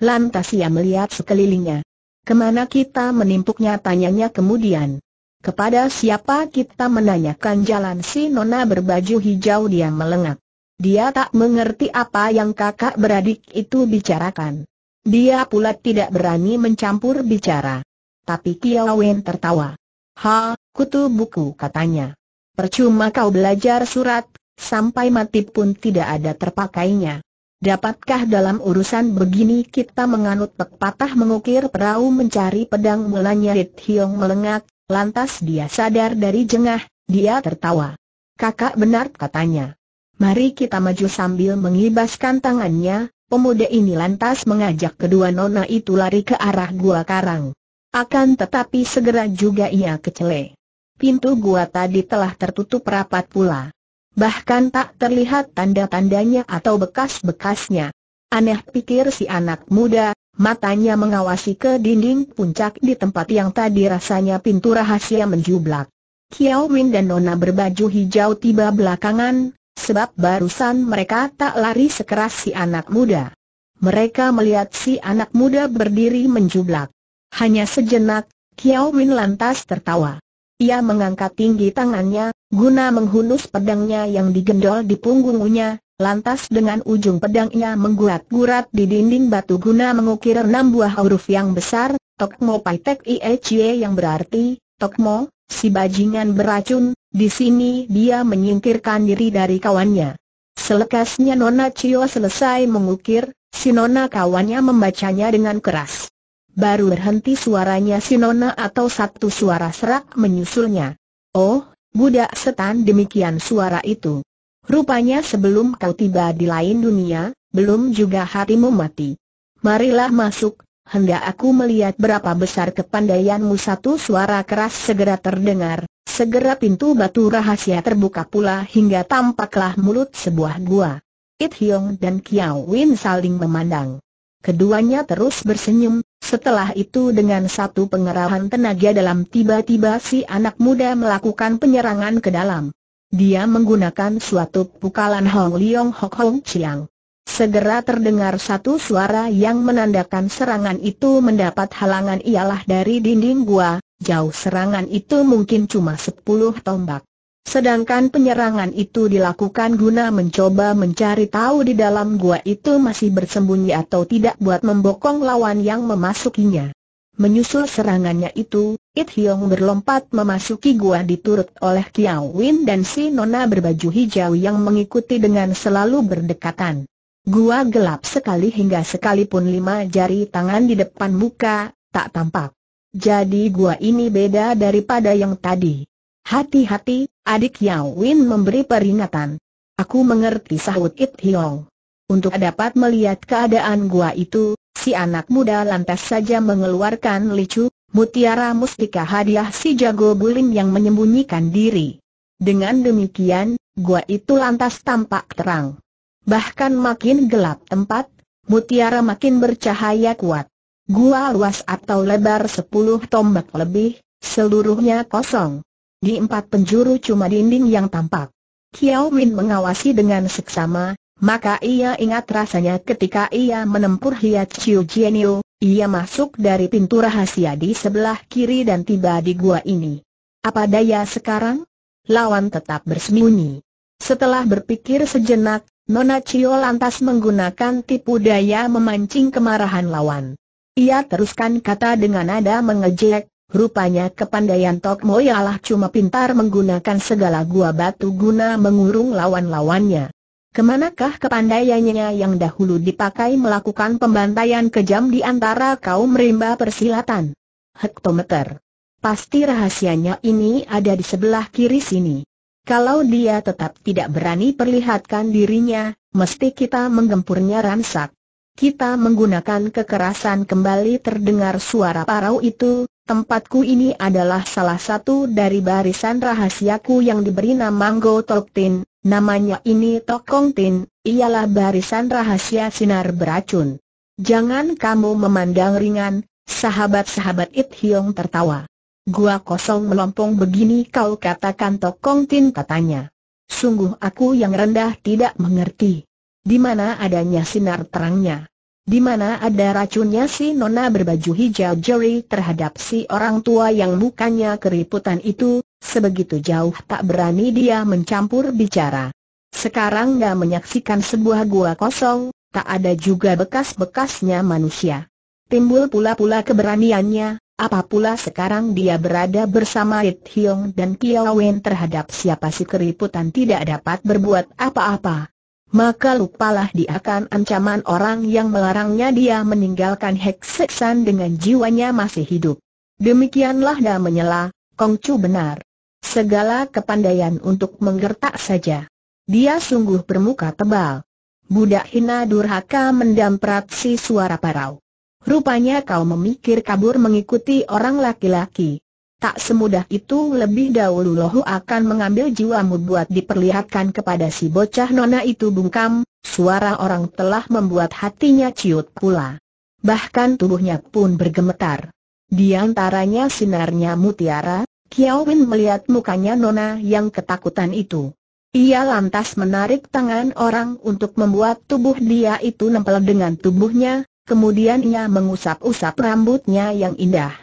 Lantas ia melihat sekelilingnya. Kemana kita menimpuknya tanyanya kemudian. Kepada siapa kita menanyakan jalan si nona berbaju hijau dia melengak. Dia tak mengerti apa yang kakak beradik itu bicarakan. Dia pula tidak berani mencampur bicara. Tapi Wen tertawa. Ha, kutu buku katanya. Percuma kau belajar surat, sampai mati pun tidak ada terpakainya. Dapatkah dalam urusan begini kita menganut pepatah mengukir perahu mencari pedang mulanya Rit Hiong melengak, lantas dia sadar dari jengah, dia tertawa. Kakak benar katanya. Mari kita maju sambil mengibaskan tangannya, pemuda ini lantas mengajak kedua nona itu lari ke arah gua karang. Akan tetapi segera juga ia kecele. Pintu gua tadi telah tertutup rapat pula. Bahkan tak terlihat tanda-tandanya atau bekas-bekasnya. Aneh pikir si anak muda, matanya mengawasi ke dinding puncak di tempat yang tadi rasanya pintu rahasia menjublak. Kiao Win dan Nona berbaju hijau tiba belakangan, sebab barusan mereka tak lari sekeras si anak muda. Mereka melihat si anak muda berdiri menjublak. Hanya sejenak, Kiao Win lantas tertawa. Ia mengangkat tinggi tangannya, Guna menghunus pedangnya yang digendol di punggungnya, lantas dengan ujung pedangnya menggurat-gurat di dinding batu guna mengukir enam buah huruf yang besar, Tokmo Paitek Iecie yang berarti, Tokmo, si bajingan beracun, di sini dia menyingkirkan diri dari kawannya. Selekasnya Nona Cio selesai mengukir, si Nona kawannya membacanya dengan keras. Baru berhenti suaranya si Nona atau satu suara serak menyusulnya. Oh, Budak setan demikian suara itu. Rupanya sebelum kau tiba di lain dunia, belum juga hatimu mati. Marilah masuk, hendak aku melihat berapa besar kepandaianmu satu suara keras segera terdengar, segera pintu batu rahasia terbuka pula hingga tampaklah mulut sebuah gua. It Hiong dan Kiao Win saling memandang. Keduanya terus bersenyum, setelah itu dengan satu pengerahan tenaga dalam tiba-tiba si anak muda melakukan penyerangan ke dalam. Dia menggunakan suatu pukalan Hong Leong Hok Hong Chiang. Segera terdengar satu suara yang menandakan serangan itu mendapat halangan ialah dari dinding gua, jauh serangan itu mungkin cuma sepuluh tombak. Sedangkan penyerangan itu dilakukan guna mencoba mencari tahu di dalam gua itu masih bersembunyi atau tidak buat membokong lawan yang memasukinya. Menyusul serangannya itu, It Hiong berlompat memasuki gua diturut oleh Kiao Win dan si Nona berbaju hijau yang mengikuti dengan selalu berdekatan. Gua gelap sekali hingga sekalipun lima jari tangan di depan muka, tak tampak. Jadi gua ini beda daripada yang tadi. Hati-hati, adik Yao Win memberi peringatan. Aku mengerti sahut It Hiong. Untuk dapat melihat keadaan gua itu, si anak muda lantas saja mengeluarkan licu, mutiara mustika hadiah si jago bulim yang menyembunyikan diri. Dengan demikian, gua itu lantas tampak terang. Bahkan makin gelap tempat, mutiara makin bercahaya kuat. Gua luas atau lebar 10 tombak lebih, seluruhnya kosong. Di empat penjuru cuma dinding yang tampak. Kiao Win mengawasi dengan seksama, maka ia ingat rasanya ketika ia menempur Hiat Chiu Jianyu, ia masuk dari pintu rahasia di sebelah kiri dan tiba di gua ini. Apa daya sekarang? Lawan tetap bersembunyi. Setelah berpikir sejenak, Nona Chiu lantas menggunakan tipu daya memancing kemarahan lawan. Ia teruskan kata dengan nada mengejek, Rupanya kepandaian Tok Moyalah cuma pintar menggunakan segala gua batu guna mengurung lawan-lawannya. Kemanakah kepandaiannya yang dahulu dipakai melakukan pembantaian kejam di antara kaum rimba persilatan? Hektometer. Pasti rahasianya ini ada di sebelah kiri sini. Kalau dia tetap tidak berani perlihatkan dirinya, mesti kita menggempurnya ransak. Kita menggunakan kekerasan kembali terdengar suara parau itu, Tempatku ini adalah salah satu dari barisan rahasiaku yang diberi nama Go Tok Tin, namanya ini Tokong Tin, ialah barisan rahasia sinar beracun. Jangan kamu memandang ringan, sahabat-sahabat It Hiong tertawa. Gua kosong melompong begini kau katakan Tokong Tin katanya. Sungguh aku yang rendah tidak mengerti. Di mana adanya sinar terangnya. Di mana ada racunnya si nona berbaju hijau jeri terhadap si orang tua yang mukanya keriputan itu, sebegitu jauh tak berani dia mencampur bicara. Sekarang dia menyaksikan sebuah gua kosong, tak ada juga bekas-bekasnya manusia. Timbul pula-pula keberaniannya, apa pula sekarang dia berada bersama It Hiong dan Kiawen terhadap siapa si keriputan tidak dapat berbuat apa-apa maka lupalah dia akan ancaman orang yang melarangnya dia meninggalkan Hekseksan dengan jiwanya masih hidup. Demikianlah dia menyela, Kongcu benar. Segala kepandaian untuk menggertak saja. Dia sungguh bermuka tebal. Budak hina durhaka mendamprat si suara parau. Rupanya kau memikir kabur mengikuti orang laki-laki. Tak semudah itu lebih dahulu Lohu akan mengambil jiwamu buat diperlihatkan kepada si bocah nona itu bungkam, suara orang telah membuat hatinya ciut pula. Bahkan tubuhnya pun bergemetar. Di antaranya sinarnya mutiara, Kiao Win melihat mukanya nona yang ketakutan itu. Ia lantas menarik tangan orang untuk membuat tubuh dia itu nempel dengan tubuhnya, kemudian ia mengusap-usap rambutnya yang indah.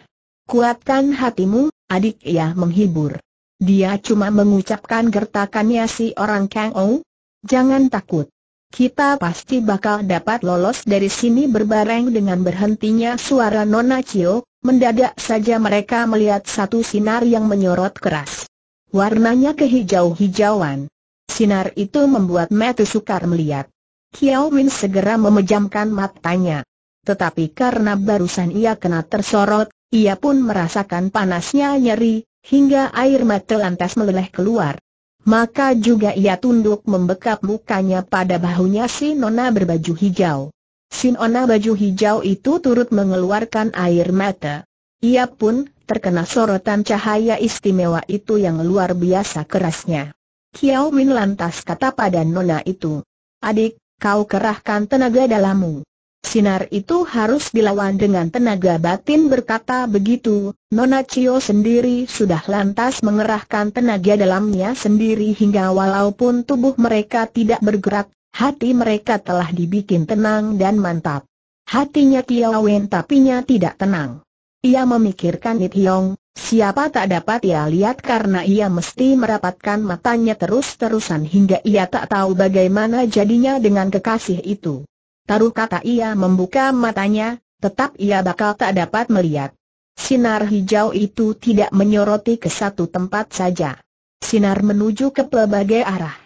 Kuatkan hatimu, adik ia ya, menghibur. Dia cuma mengucapkan gertakannya si orang Kang Ou. Jangan takut. Kita pasti bakal dapat lolos dari sini berbareng dengan berhentinya suara Nona Cio, mendadak saja mereka melihat satu sinar yang menyorot keras. Warnanya kehijau-hijauan. Sinar itu membuat Matthew sukar melihat. Kiao Win segera memejamkan matanya. Tetapi karena barusan ia kena tersorot, ia pun merasakan panasnya nyeri, hingga air mata lantas meleleh keluar. Maka juga ia tunduk membekap mukanya pada bahunya si nona berbaju hijau. Si nona baju hijau itu turut mengeluarkan air mata. Ia pun terkena sorotan cahaya istimewa itu yang luar biasa kerasnya. Kiao Min lantas kata pada nona itu, Adik, kau kerahkan tenaga dalammu. Sinar itu harus dilawan dengan tenaga batin berkata begitu, Nona Cio sendiri sudah lantas mengerahkan tenaga dalamnya sendiri hingga walaupun tubuh mereka tidak bergerak, hati mereka telah dibikin tenang dan mantap. Hatinya tapi tapinya tidak tenang. Ia memikirkan It Hiong, siapa tak dapat ia lihat karena ia mesti merapatkan matanya terus-terusan hingga ia tak tahu bagaimana jadinya dengan kekasih itu. Taruh kata ia membuka matanya, tetap ia bakal tak dapat melihat. Sinar hijau itu tidak menyoroti ke satu tempat saja. Sinar menuju ke pelbagai arah.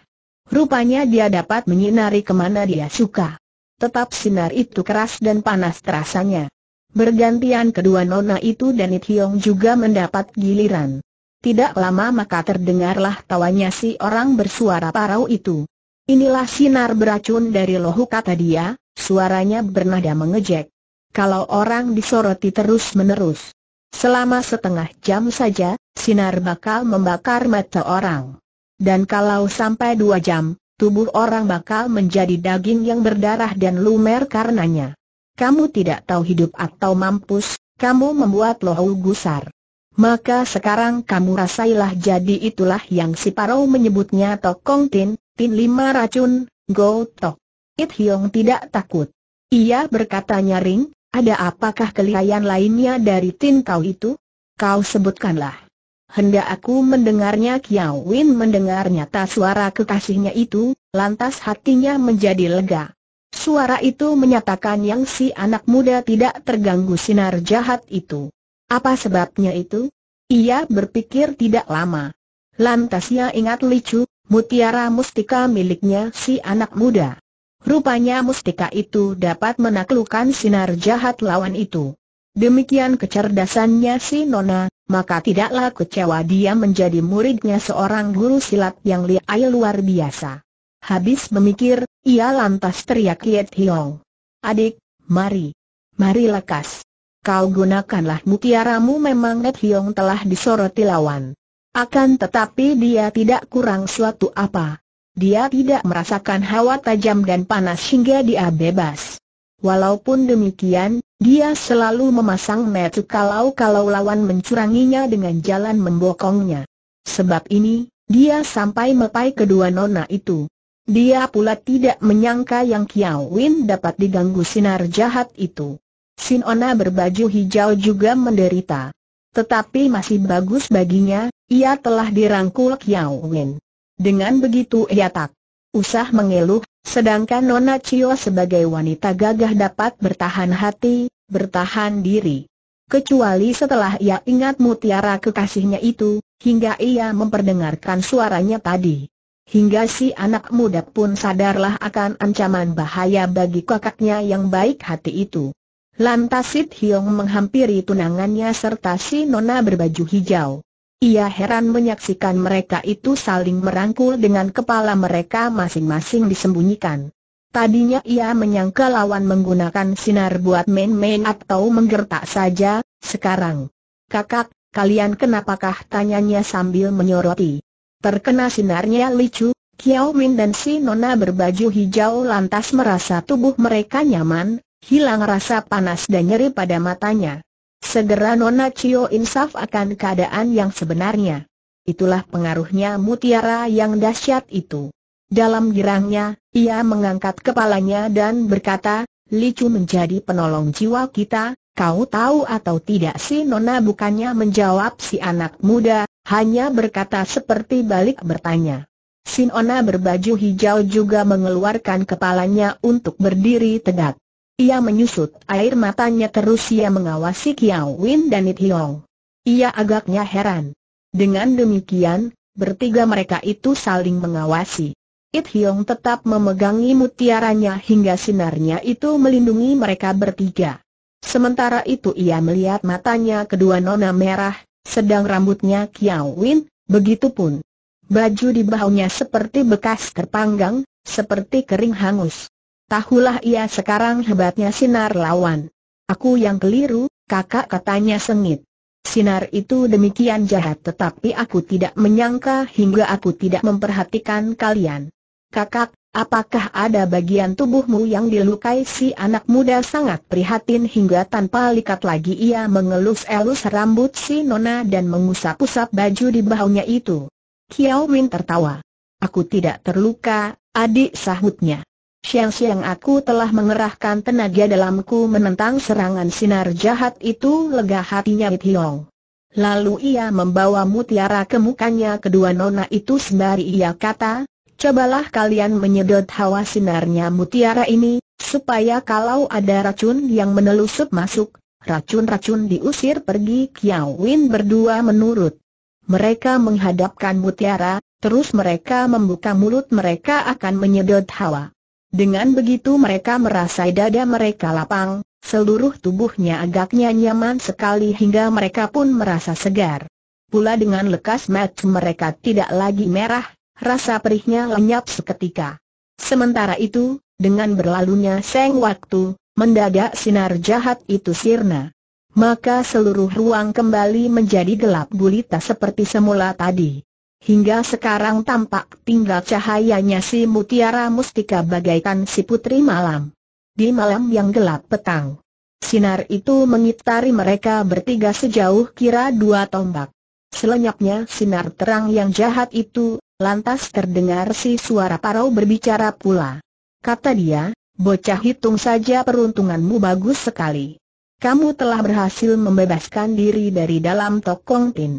Rupanya dia dapat menyinari kemana dia suka. Tetap sinar itu keras dan panas terasanya. Bergantian kedua nona itu dan It Hiong juga mendapat giliran. Tidak lama maka terdengarlah tawanya si orang bersuara parau itu. Inilah sinar beracun dari lohu kata dia, Suaranya bernada mengejek. Kalau orang disoroti terus-menerus. Selama setengah jam saja, sinar bakal membakar mata orang. Dan kalau sampai dua jam, tubuh orang bakal menjadi daging yang berdarah dan lumer karenanya. Kamu tidak tahu hidup atau mampus, kamu membuat lohu gusar. Maka sekarang kamu rasailah jadi itulah yang si Parau menyebutnya Tokong Tin, Tin Lima Racun, Go Tok. It Hiong tidak takut. Ia berkata nyaring, ada apakah kelihayan lainnya dari Tin Kau itu? Kau sebutkanlah. Hendak aku mendengarnya Kiao Win mendengar nyata suara kekasihnya itu, lantas hatinya menjadi lega. Suara itu menyatakan yang si anak muda tidak terganggu sinar jahat itu. Apa sebabnya itu? Ia berpikir tidak lama. Lantas ia ingat licu, mutiara mustika miliknya si anak muda. Rupanya mustika itu dapat menaklukkan sinar jahat lawan itu. Demikian kecerdasannya si Nona, maka tidaklah kecewa dia menjadi muridnya seorang guru silat yang liai luar biasa. Habis memikir, ia lantas teriak Yet Hiong. Adik, mari. Mari lekas. Kau gunakanlah mutiaramu memang Yet Hiong telah disoroti lawan. Akan tetapi dia tidak kurang suatu apa. Dia tidak merasakan hawa tajam dan panas hingga dia bebas. Walaupun demikian, dia selalu memasang metu kalau-kalau lawan mencuranginya dengan jalan membokongnya. Sebab ini, dia sampai mepai kedua nona itu. Dia pula tidak menyangka yang Kiao Win dapat diganggu sinar jahat itu. Sinona berbaju hijau juga menderita. Tetapi masih bagus baginya, ia telah dirangkul Kiao Win. Dengan begitu ia tak usah mengeluh, sedangkan Nona Cio sebagai wanita gagah dapat bertahan hati, bertahan diri. Kecuali setelah ia ingat mutiara kekasihnya itu, hingga ia memperdengarkan suaranya tadi. Hingga si anak muda pun sadarlah akan ancaman bahaya bagi kakaknya yang baik hati itu. Lantas Sit Hiong menghampiri tunangannya serta si nona berbaju hijau. Ia heran menyaksikan mereka itu saling merangkul dengan kepala mereka masing-masing disembunyikan. Tadinya ia menyangka lawan menggunakan sinar buat main-main atau menggertak saja, sekarang. Kakak, kalian kenapakah tanyanya sambil menyoroti. Terkena sinarnya licu, Kiao Min dan si Nona berbaju hijau lantas merasa tubuh mereka nyaman, hilang rasa panas dan nyeri pada matanya. Segera Nona Cio insaf akan keadaan yang sebenarnya. Itulah pengaruhnya mutiara yang dahsyat itu. Dalam girangnya, ia mengangkat kepalanya dan berkata, Licu menjadi penolong jiwa kita, kau tahu atau tidak si Nona bukannya menjawab si anak muda, hanya berkata seperti balik bertanya. Sinona berbaju hijau juga mengeluarkan kepalanya untuk berdiri tegak. Ia menyusut air matanya terus ia mengawasi Kiao Win dan It Hiong. Ia agaknya heran. Dengan demikian, bertiga mereka itu saling mengawasi. It Hiong tetap memegangi mutiaranya hingga sinarnya itu melindungi mereka bertiga. Sementara itu ia melihat matanya kedua nona merah, sedang rambutnya Kiao Win, begitupun. Baju di bahunya seperti bekas terpanggang, seperti kering hangus. Tahulah ia sekarang hebatnya sinar lawan. Aku yang keliru, kakak katanya sengit. Sinar itu demikian jahat tetapi aku tidak menyangka hingga aku tidak memperhatikan kalian. Kakak, apakah ada bagian tubuhmu yang dilukai si anak muda sangat prihatin hingga tanpa likat lagi ia mengelus-elus rambut si nona dan mengusap-usap baju di bahunya itu. Kiao Win tertawa. Aku tidak terluka, adik sahutnya. Siang-siang aku telah mengerahkan tenaga dalamku menentang serangan sinar jahat itu lega hatinya It Hiong. Lalu ia membawa mutiara ke mukanya kedua nona itu sembari ia kata, Cobalah kalian menyedot hawa sinarnya mutiara ini, supaya kalau ada racun yang menelusup masuk, racun-racun diusir pergi Kiao Win berdua menurut. Mereka menghadapkan mutiara, terus mereka membuka mulut mereka akan menyedot hawa. Dengan begitu mereka merasa dada mereka lapang, seluruh tubuhnya agaknya nyaman sekali hingga mereka pun merasa segar. Pula dengan lekas match mereka tidak lagi merah, rasa perihnya lenyap seketika. Sementara itu, dengan berlalunya seng waktu, mendadak sinar jahat itu sirna. Maka seluruh ruang kembali menjadi gelap gulita seperti semula tadi. Hingga sekarang tampak tinggal cahayanya si mutiara mustika bagaikan si putri malam. Di malam yang gelap petang. Sinar itu mengitari mereka bertiga sejauh kira dua tombak. Selenyapnya sinar terang yang jahat itu, lantas terdengar si suara parau berbicara pula. Kata dia, bocah hitung saja peruntunganmu bagus sekali. Kamu telah berhasil membebaskan diri dari dalam Tokong Tin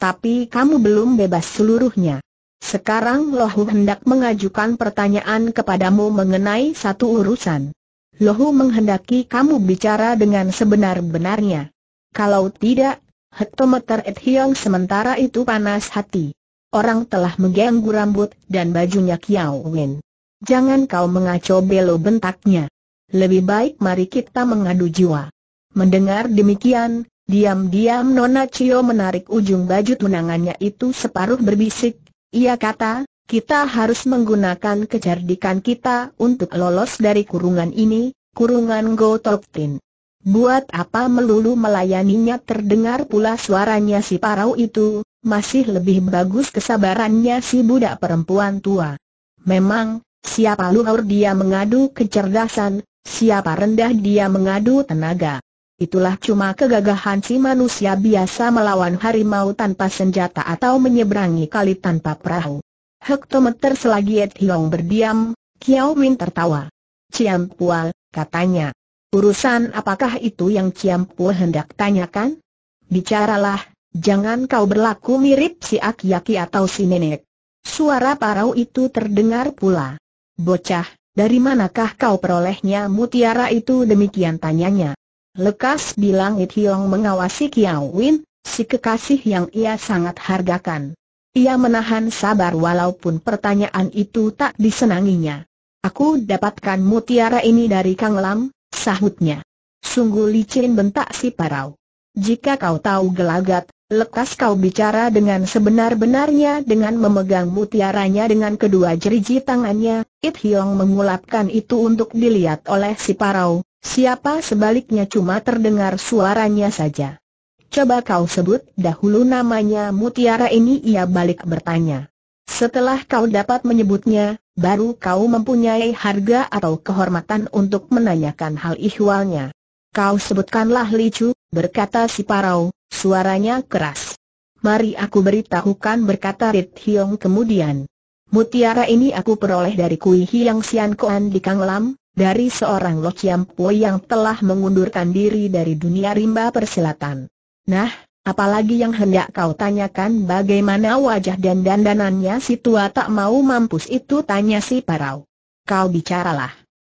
tapi kamu belum bebas seluruhnya. Sekarang Lohu hendak mengajukan pertanyaan kepadamu mengenai satu urusan. Lohu menghendaki kamu bicara dengan sebenar-benarnya. Kalau tidak, hektometer Ed Hiong sementara itu panas hati. Orang telah mengganggu rambut dan bajunya Kiao Wen. Jangan kau mengacau belo bentaknya. Lebih baik mari kita mengadu jiwa. Mendengar demikian, Diam-diam Nona Cio menarik ujung baju tunangannya itu separuh berbisik, ia kata, kita harus menggunakan kecerdikan kita untuk lolos dari kurungan ini, kurungan Gotoktin. Buat apa melulu melayaninya terdengar pula suaranya si parau itu, masih lebih bagus kesabarannya si budak perempuan tua. Memang, siapa luhur dia mengadu kecerdasan, siapa rendah dia mengadu tenaga. Itulah cuma kegagahan si manusia biasa melawan harimau tanpa senjata atau menyeberangi kali tanpa perahu. Hektometer selagi Ed Hiong berdiam, Kiao Win tertawa. Ciam Pua, katanya. Urusan apakah itu yang Ciam Pua hendak tanyakan? Bicaralah, jangan kau berlaku mirip si aki-aki atau si nenek. Suara parau itu terdengar pula. Bocah, dari manakah kau perolehnya mutiara itu demikian tanyanya. Lekas bilang It Hiong mengawasi Kiao Win, si kekasih yang ia sangat hargakan. Ia menahan sabar walaupun pertanyaan itu tak disenanginya. Aku dapatkan mutiara ini dari Kang Lam, sahutnya. Sungguh licin bentak si parau. Jika kau tahu gelagat, lekas kau bicara dengan sebenar-benarnya dengan memegang mutiaranya dengan kedua jeriji tangannya. It Hiong mengulapkan itu untuk dilihat oleh si parau, Siapa sebaliknya cuma terdengar suaranya saja. Coba kau sebut dahulu namanya mutiara ini ia balik bertanya. Setelah kau dapat menyebutnya, baru kau mempunyai harga atau kehormatan untuk menanyakan hal ihwalnya. Kau sebutkanlah Licu, berkata si Parau, suaranya keras. Mari aku beritahukan berkata Rit Hiong kemudian. Mutiara ini aku peroleh dari Kui Hiang Sian Koan di Kang Lam, dari seorang Lo Chiam Po yang telah mengundurkan diri dari dunia rimba persilatan. Nah, apalagi yang hendak kau tanyakan bagaimana wajah dan dandanannya si tua tak mau mampus itu tanya si Parau. Kau bicaralah.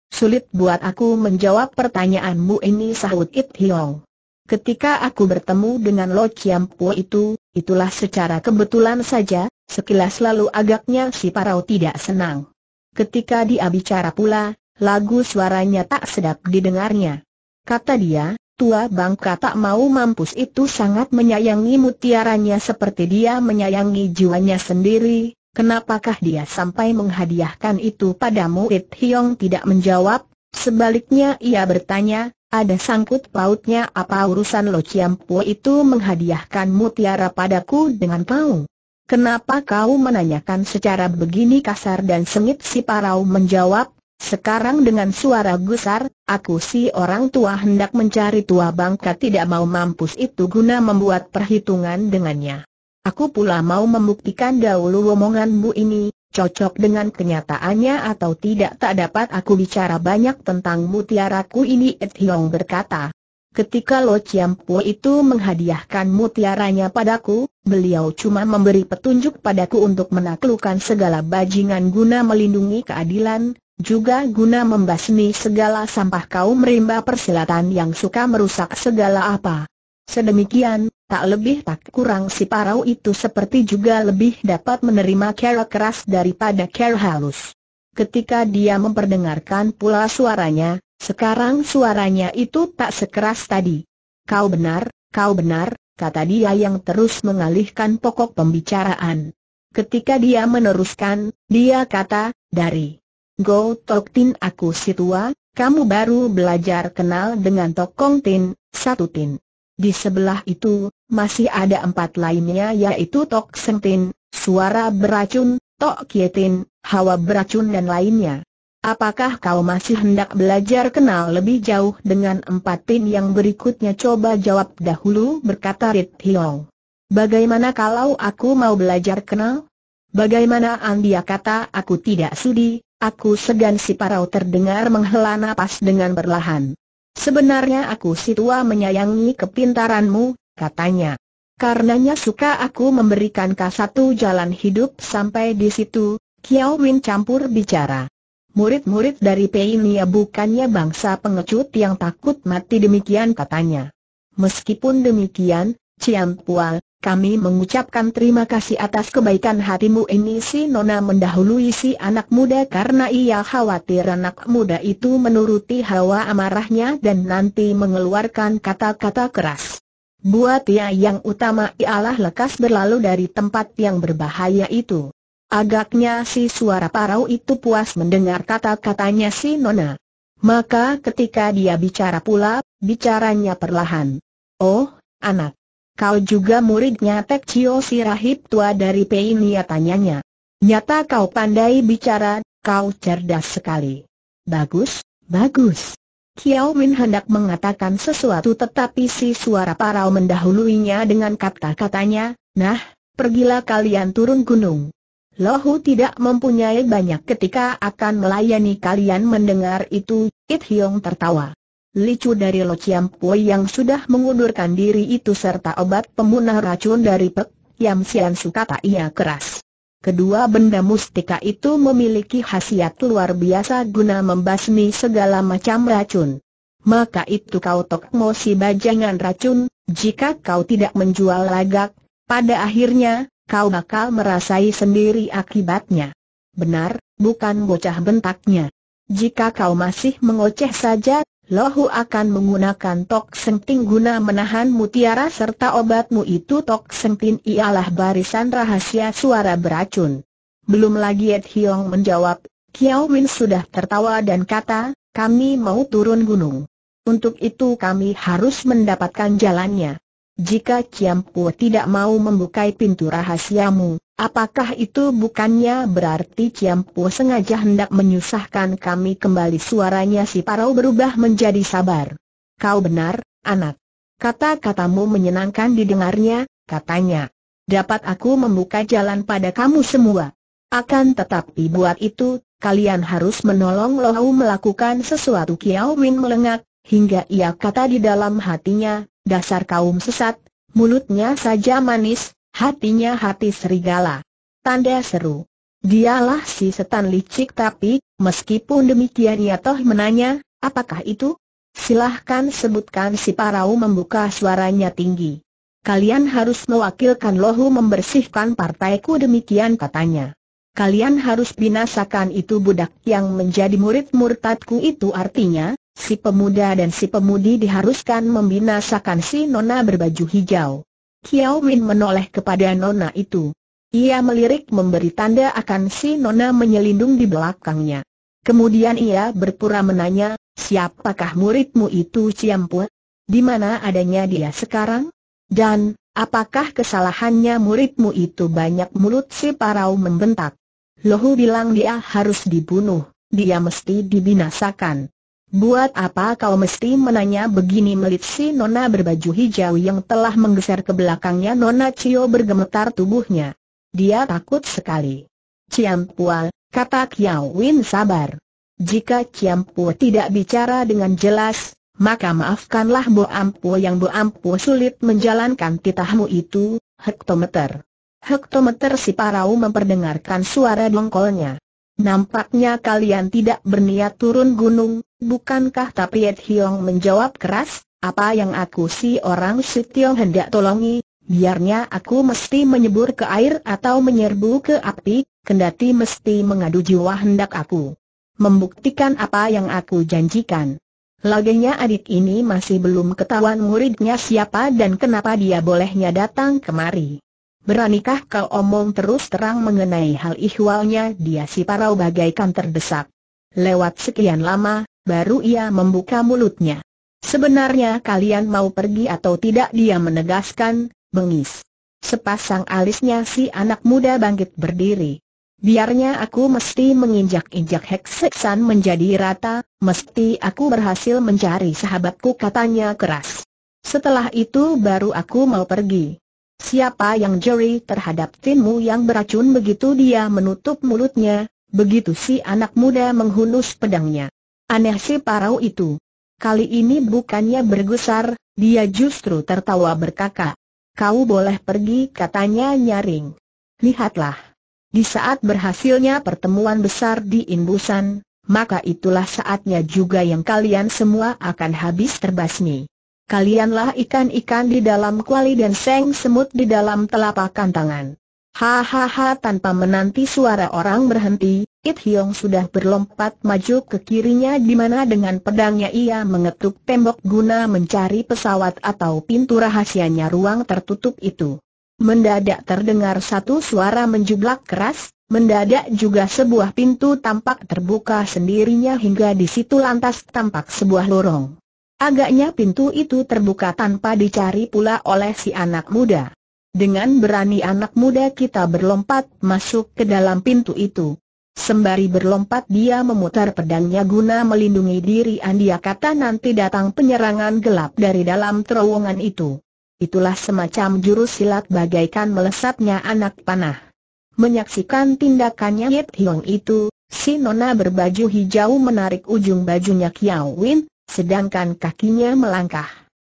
Sulit buat aku menjawab pertanyaanmu ini sahut It Hiong. Ketika aku bertemu dengan Lo Chiam Po itu, itulah secara kebetulan saja, sekilas lalu agaknya si Parau tidak senang. Ketika dia bicara pula, lagu suaranya tak sedap didengarnya. Kata dia, tua bangka tak mau mampus itu sangat menyayangi mutiaranya seperti dia menyayangi jiwanya sendiri, kenapakah dia sampai menghadiahkan itu padamu? It Hiong tidak menjawab, sebaliknya ia bertanya, ada sangkut pautnya apa urusan Lo Chiam Po itu menghadiahkan mutiara padaku dengan kau? Kenapa kau menanyakan secara begini kasar dan sengit si parau menjawab, sekarang dengan suara gusar, aku si orang tua hendak mencari tua bangka tidak mau mampus itu guna membuat perhitungan dengannya. Aku pula mau membuktikan dahulu omonganmu ini, cocok dengan kenyataannya atau tidak tak dapat aku bicara banyak tentang mutiaraku ini Ed Hiong berkata. Ketika Lo Chiam itu menghadiahkan mutiaranya padaku, beliau cuma memberi petunjuk padaku untuk menaklukkan segala bajingan guna melindungi keadilan, juga guna membasmi segala sampah kaum rimba persilatan yang suka merusak segala apa. Sedemikian, tak lebih tak kurang si parau itu seperti juga lebih dapat menerima kera keras daripada kera halus. Ketika dia memperdengarkan pula suaranya, sekarang suaranya itu tak sekeras tadi. Kau benar, kau benar, kata dia yang terus mengalihkan pokok pembicaraan. Ketika dia meneruskan, dia kata, dari Go Tok Tin aku si tua, kamu baru belajar kenal dengan Tok Kong Tin, satu Tin. Di sebelah itu, masih ada empat lainnya yaitu Tok Seng Tin, suara beracun, Tok Tin, hawa beracun dan lainnya. Apakah kau masih hendak belajar kenal lebih jauh dengan empat Tin yang berikutnya? Coba jawab dahulu berkata Rit Hiong. Bagaimana kalau aku mau belajar kenal? Bagaimana, Andiakata, kata aku tidak sudi, aku segan si parau terdengar menghela napas dengan berlahan. Sebenarnya aku si tua menyayangi kepintaranmu, katanya. Karenanya suka aku memberikan kau satu jalan hidup sampai di situ, Kiao Win campur bicara. Murid-murid dari Peinia bukannya bangsa pengecut yang takut mati demikian katanya. Meskipun demikian, Cian Pual, kami mengucapkan terima kasih atas kebaikan hatimu ini si Nona mendahului si anak muda karena ia khawatir anak muda itu menuruti hawa amarahnya dan nanti mengeluarkan kata-kata keras. Buat ia yang utama ialah lekas berlalu dari tempat yang berbahaya itu. Agaknya si suara parau itu puas mendengar kata-katanya si Nona. Maka ketika dia bicara pula, bicaranya perlahan. Oh, anak. Kau juga muridnya Tek Chio rahib tua dari Pei Nia tanyanya. Nyata kau pandai bicara, kau cerdas sekali. Bagus, bagus. Kiao Min hendak mengatakan sesuatu tetapi si suara parau mendahuluinya dengan kata-katanya, Nah, pergilah kalian turun gunung. Lohu tidak mempunyai banyak ketika akan melayani kalian mendengar itu, It Hiong tertawa licu dari Lo Chiam Pui yang sudah mengundurkan diri itu serta obat pemunah racun dari Pek, Yam Sian Su kata ia keras. Kedua benda mustika itu memiliki khasiat luar biasa guna membasmi segala macam racun. Maka itu kau tokmo si bajangan racun, jika kau tidak menjual lagak, pada akhirnya, kau bakal merasai sendiri akibatnya. Benar, bukan bocah bentaknya. Jika kau masih mengoceh saja, Lohu akan menggunakan tok senting guna menahan mutiara serta obatmu itu tok sentin ialah barisan rahasia suara beracun. Belum lagi Ed Hiong menjawab, Kiao Win sudah tertawa dan kata, kami mau turun gunung. Untuk itu kami harus mendapatkan jalannya. Jika Ciampu tidak mau membuka pintu rahasiamu, apakah itu bukannya berarti Ciampu sengaja hendak menyusahkan kami kembali suaranya si parau berubah menjadi sabar. Kau benar, anak. Kata-katamu menyenangkan didengarnya, katanya. Dapat aku membuka jalan pada kamu semua. Akan tetapi buat itu, kalian harus menolong Lohau melakukan sesuatu Kiao Win melengak, hingga ia kata di dalam hatinya, dasar kaum sesat, mulutnya saja manis, hatinya hati serigala. Tanda seru. Dialah si setan licik tapi, meskipun demikian ia toh menanya, apakah itu? Silahkan sebutkan si parau membuka suaranya tinggi. Kalian harus mewakilkan lohu membersihkan partaiku demikian katanya. Kalian harus binasakan itu budak yang menjadi murid murtadku itu artinya, si pemuda dan si pemudi diharuskan membinasakan si nona berbaju hijau. Kiao Min menoleh kepada nona itu. Ia melirik memberi tanda akan si nona menyelindung di belakangnya. Kemudian ia berpura menanya, siapakah muridmu itu siampu? Di mana adanya dia sekarang? Dan, apakah kesalahannya muridmu itu banyak mulut si parau membentak? Lohu bilang dia harus dibunuh, dia mesti dibinasakan. Buat apa kau mesti menanya begini melit si Nona berbaju hijau yang telah menggeser ke belakangnya Nona Cio bergemetar tubuhnya. Dia takut sekali. Ciam Pual, kata Kiao Win sabar. Jika Ciam Pual tidak bicara dengan jelas, maka maafkanlah Bo Ampu yang Bo Ampu sulit menjalankan titahmu itu, hektometer. Hektometer si Parau memperdengarkan suara dongkolnya. Nampaknya kalian tidak berniat turun gunung, bukankah? Tapi Ed Hiong menjawab keras, apa yang aku si orang Tiong hendak tolongi, biarnya aku mesti menyebur ke air atau menyerbu ke api, kendati mesti mengadu jiwa hendak aku membuktikan apa yang aku janjikan. Lagenya adik ini masih belum ketahuan muridnya siapa dan kenapa dia bolehnya datang kemari. Beranikah kau omong terus terang mengenai hal ihwalnya dia si parau bagaikan terdesak. Lewat sekian lama, baru ia membuka mulutnya. Sebenarnya kalian mau pergi atau tidak dia menegaskan, bengis. Sepasang alisnya si anak muda bangkit berdiri. Biarnya aku mesti menginjak-injak heksesan menjadi rata, mesti aku berhasil mencari sahabatku katanya keras. Setelah itu baru aku mau pergi. Siapa yang jeri terhadap timmu yang beracun begitu dia menutup mulutnya, begitu si anak muda menghunus pedangnya. Aneh si parau itu. Kali ini bukannya bergusar, dia justru tertawa berkaka. Kau boleh pergi katanya nyaring. Lihatlah. Di saat berhasilnya pertemuan besar di Imbusan, maka itulah saatnya juga yang kalian semua akan habis terbasmi kalianlah ikan-ikan di dalam kuali dan seng semut di dalam telapak kantangan. Hahaha tanpa menanti suara orang berhenti, It Hiong sudah berlompat maju ke kirinya di mana dengan pedangnya ia mengetuk tembok guna mencari pesawat atau pintu rahasianya ruang tertutup itu. Mendadak terdengar satu suara menjublak keras, mendadak juga sebuah pintu tampak terbuka sendirinya hingga di situ lantas tampak sebuah lorong. Agaknya pintu itu terbuka tanpa dicari pula oleh si anak muda. Dengan berani anak muda kita berlompat masuk ke dalam pintu itu. Sembari berlompat dia memutar pedangnya guna melindungi diri Andia kata nanti datang penyerangan gelap dari dalam terowongan itu. Itulah semacam jurus silat bagaikan melesatnya anak panah. Menyaksikan tindakannya Yit Hiong itu, si nona berbaju hijau menarik ujung bajunya Kiao Win, sedangkan kakinya melangkah.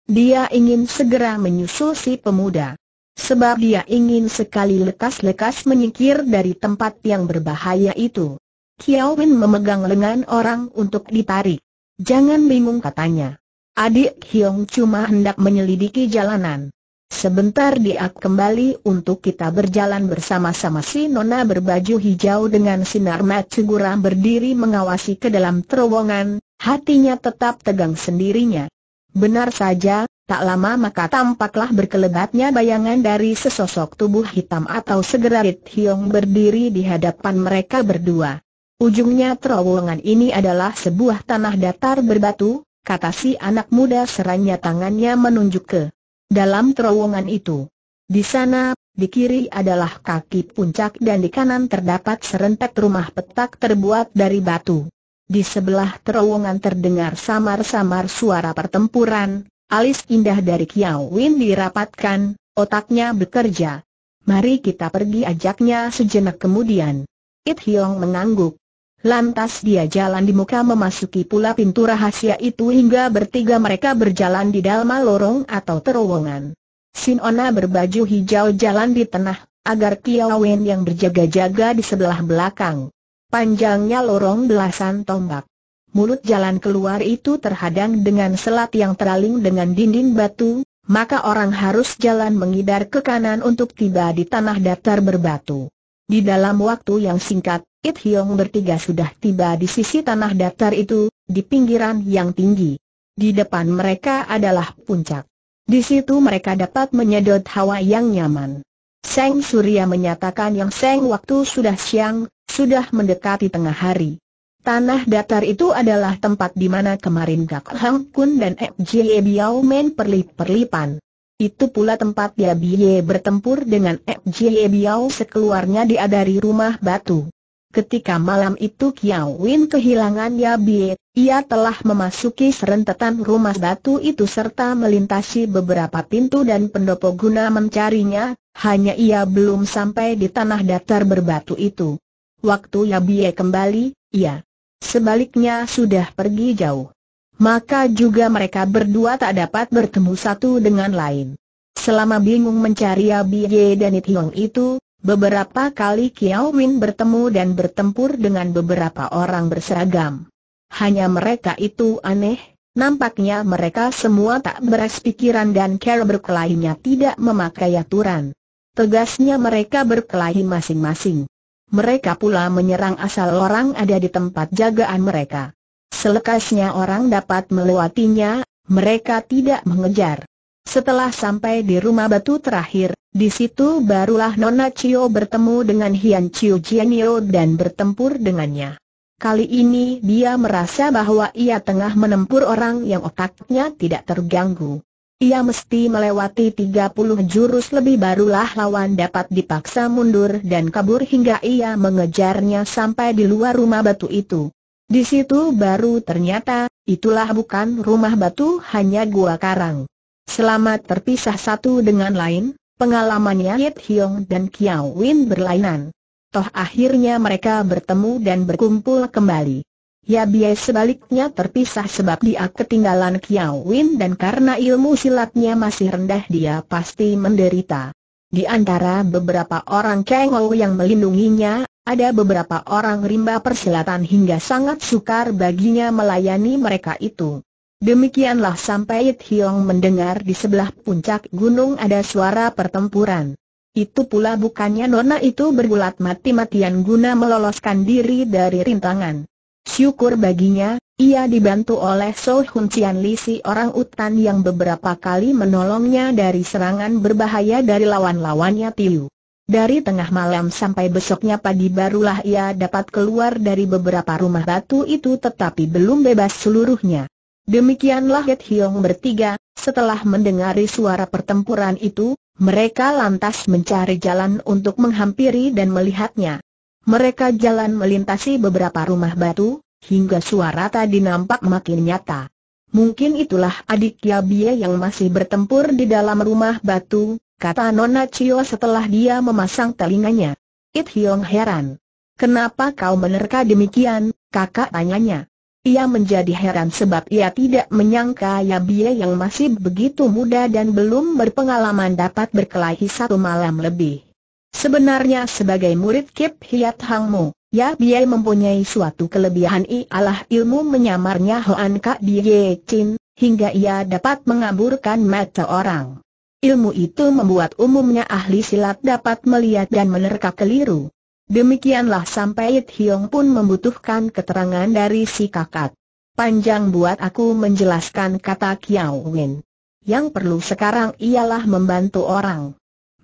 Dia ingin segera menyusul si pemuda. Sebab dia ingin sekali lekas-lekas menyingkir dari tempat yang berbahaya itu. Win memegang lengan orang untuk ditarik. Jangan bingung katanya. Adik Hiong cuma hendak menyelidiki jalanan. Sebentar dia kembali untuk kita berjalan bersama-sama si Nona berbaju hijau dengan sinar Matsugura berdiri mengawasi ke dalam terowongan, Hatinya tetap tegang sendirinya. Benar saja, tak lama maka tampaklah berkelebatnya bayangan dari sesosok tubuh hitam atau segera Rit Hiong berdiri di hadapan mereka berdua. Ujungnya terowongan ini adalah sebuah tanah datar berbatu, kata si anak muda serannya tangannya menunjuk ke dalam terowongan itu. Di sana, di kiri adalah kaki puncak dan di kanan terdapat serentet rumah petak terbuat dari batu. Di sebelah terowongan terdengar samar-samar suara pertempuran, alis indah dari Kiao Win dirapatkan, otaknya bekerja. Mari kita pergi ajaknya sejenak kemudian. It Hiong mengangguk. Lantas dia jalan di muka memasuki pula pintu rahasia itu hingga bertiga mereka berjalan di dalam lorong atau terowongan. Sinona berbaju hijau jalan di tengah, agar Win yang berjaga-jaga di sebelah belakang. Panjangnya lorong belasan tombak. Mulut jalan keluar itu terhadang dengan selat yang teraling dengan dinding batu, maka orang harus jalan mengidar ke kanan untuk tiba di tanah datar berbatu. Di dalam waktu yang singkat, It Hiong bertiga sudah tiba di sisi tanah datar itu, di pinggiran yang tinggi. Di depan mereka adalah puncak. Di situ mereka dapat menyedot hawa yang nyaman. Seng Surya menyatakan yang Seng waktu sudah siang, sudah mendekati tengah hari. Tanah datar itu adalah tempat di mana kemarin Gak Hang Kun dan Jie Biao Men perlip-perlipan. Itu pula tempat dia Biye bertempur dengan Jie Biao sekeluarnya dia dari rumah batu. Ketika malam itu Kiao Win kehilangan Ya Biye, ia telah memasuki serentetan rumah batu itu serta melintasi beberapa pintu dan pendopo guna mencarinya, hanya ia belum sampai di tanah datar berbatu itu. Waktu Yabie kembali, ia Sebaliknya sudah pergi jauh. Maka juga mereka berdua tak dapat bertemu satu dengan lain. Selama bingung mencari Yabie dan Itiong itu, beberapa kali Kiao Win bertemu dan bertempur dengan beberapa orang berseragam. Hanya mereka itu aneh, nampaknya mereka semua tak beres pikiran dan cara berkelahinya tidak memakai aturan. Tegasnya mereka berkelahi masing-masing mereka pula menyerang asal orang ada di tempat jagaan mereka. Selekasnya orang dapat melewatinya, mereka tidak mengejar. Setelah sampai di rumah batu terakhir, di situ barulah Nona Cio bertemu dengan Hian Cio Jianio dan bertempur dengannya. Kali ini dia merasa bahwa ia tengah menempur orang yang otaknya tidak terganggu. Ia mesti melewati 30 jurus lebih barulah lawan dapat dipaksa mundur dan kabur hingga ia mengejarnya sampai di luar rumah batu itu. Di situ baru ternyata, itulah bukan rumah batu hanya gua karang. Selamat terpisah satu dengan lain, pengalamannya Yit Hiong dan Kiao Win berlainan. Toh akhirnya mereka bertemu dan berkumpul kembali. Ya bias sebaliknya terpisah sebab dia ketinggalan Kiao Win dan karena ilmu silatnya masih rendah dia pasti menderita. Di antara beberapa orang Ho yang melindunginya, ada beberapa orang rimba persilatan hingga sangat sukar baginya melayani mereka itu. Demikianlah sampai It Hiong mendengar di sebelah puncak gunung ada suara pertempuran. Itu pula bukannya nona itu bergulat mati-matian guna meloloskan diri dari rintangan. Syukur baginya, ia dibantu oleh So Hun Cian Li si orang utan yang beberapa kali menolongnya dari serangan berbahaya dari lawan-lawannya Tiu. Dari tengah malam sampai besoknya pagi barulah ia dapat keluar dari beberapa rumah batu itu tetapi belum bebas seluruhnya. Demikianlah Het Hiong bertiga, setelah mendengari suara pertempuran itu, mereka lantas mencari jalan untuk menghampiri dan melihatnya. Mereka jalan melintasi beberapa rumah batu, hingga suara tadi nampak makin nyata. Mungkin itulah adik Yabie yang masih bertempur di dalam rumah batu, kata Nona Cio setelah dia memasang telinganya. It Hiong heran. Kenapa kau menerka demikian, kakak tanyanya. Ia menjadi heran sebab ia tidak menyangka Yabie yang masih begitu muda dan belum berpengalaman dapat berkelahi satu malam lebih. Sebenarnya sebagai murid Kip Hiat Hang Mo, Ya Biai mempunyai suatu kelebihan ialah ilmu menyamarnya Hoan Kak Biye Chin, hingga ia dapat mengaburkan mata orang. Ilmu itu membuat umumnya ahli silat dapat melihat dan menerka keliru. Demikianlah sampai It Hiong pun membutuhkan keterangan dari si kakak. Panjang buat aku menjelaskan kata Kiao Win. Yang perlu sekarang ialah membantu orang.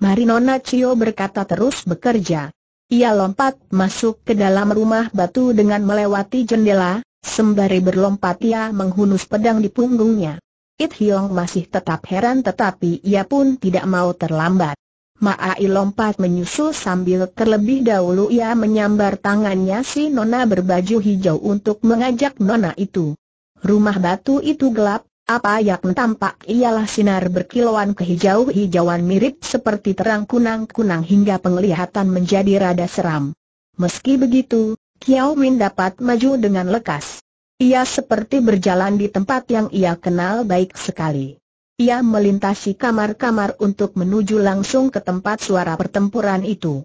Mari Nona Cio berkata terus bekerja. Ia lompat masuk ke dalam rumah batu dengan melewati jendela, sembari berlompat ia menghunus pedang di punggungnya. It Hiong masih tetap heran tetapi ia pun tidak mau terlambat. Maai lompat menyusul sambil terlebih dahulu ia menyambar tangannya si Nona berbaju hijau untuk mengajak Nona itu. Rumah batu itu gelap, apa yang tampak ialah sinar berkilauan kehijau-hijauan mirip seperti terang kunang-kunang hingga penglihatan menjadi rada seram. Meski begitu, Kiao Min dapat maju dengan lekas. Ia seperti berjalan di tempat yang ia kenal baik sekali. Ia melintasi kamar-kamar untuk menuju langsung ke tempat suara pertempuran itu.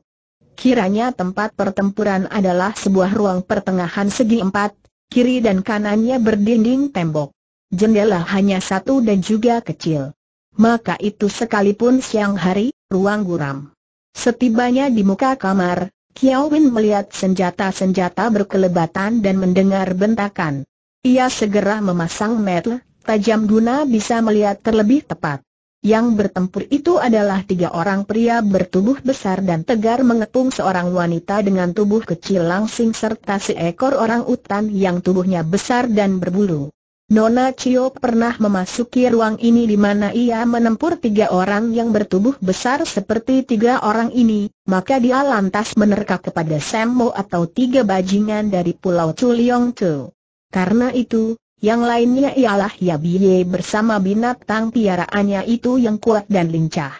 Kiranya tempat pertempuran adalah sebuah ruang pertengahan segi empat, kiri dan kanannya berdinding tembok jendela hanya satu dan juga kecil. Maka itu sekalipun siang hari, ruang guram. Setibanya di muka kamar, Kiao Win melihat senjata-senjata berkelebatan dan mendengar bentakan. Ia segera memasang metel, tajam guna bisa melihat terlebih tepat. Yang bertempur itu adalah tiga orang pria bertubuh besar dan tegar mengepung seorang wanita dengan tubuh kecil langsing serta seekor orang utan yang tubuhnya besar dan berbulu. Nona Cio pernah memasuki ruang ini di mana ia menempur tiga orang yang bertubuh besar seperti tiga orang ini, maka dia lantas menerka kepada Sembo atau tiga bajingan dari Pulau Chuliong Tu. Karena itu, yang lainnya ialah Yabie bersama binatang piaraannya itu yang kuat dan lincah.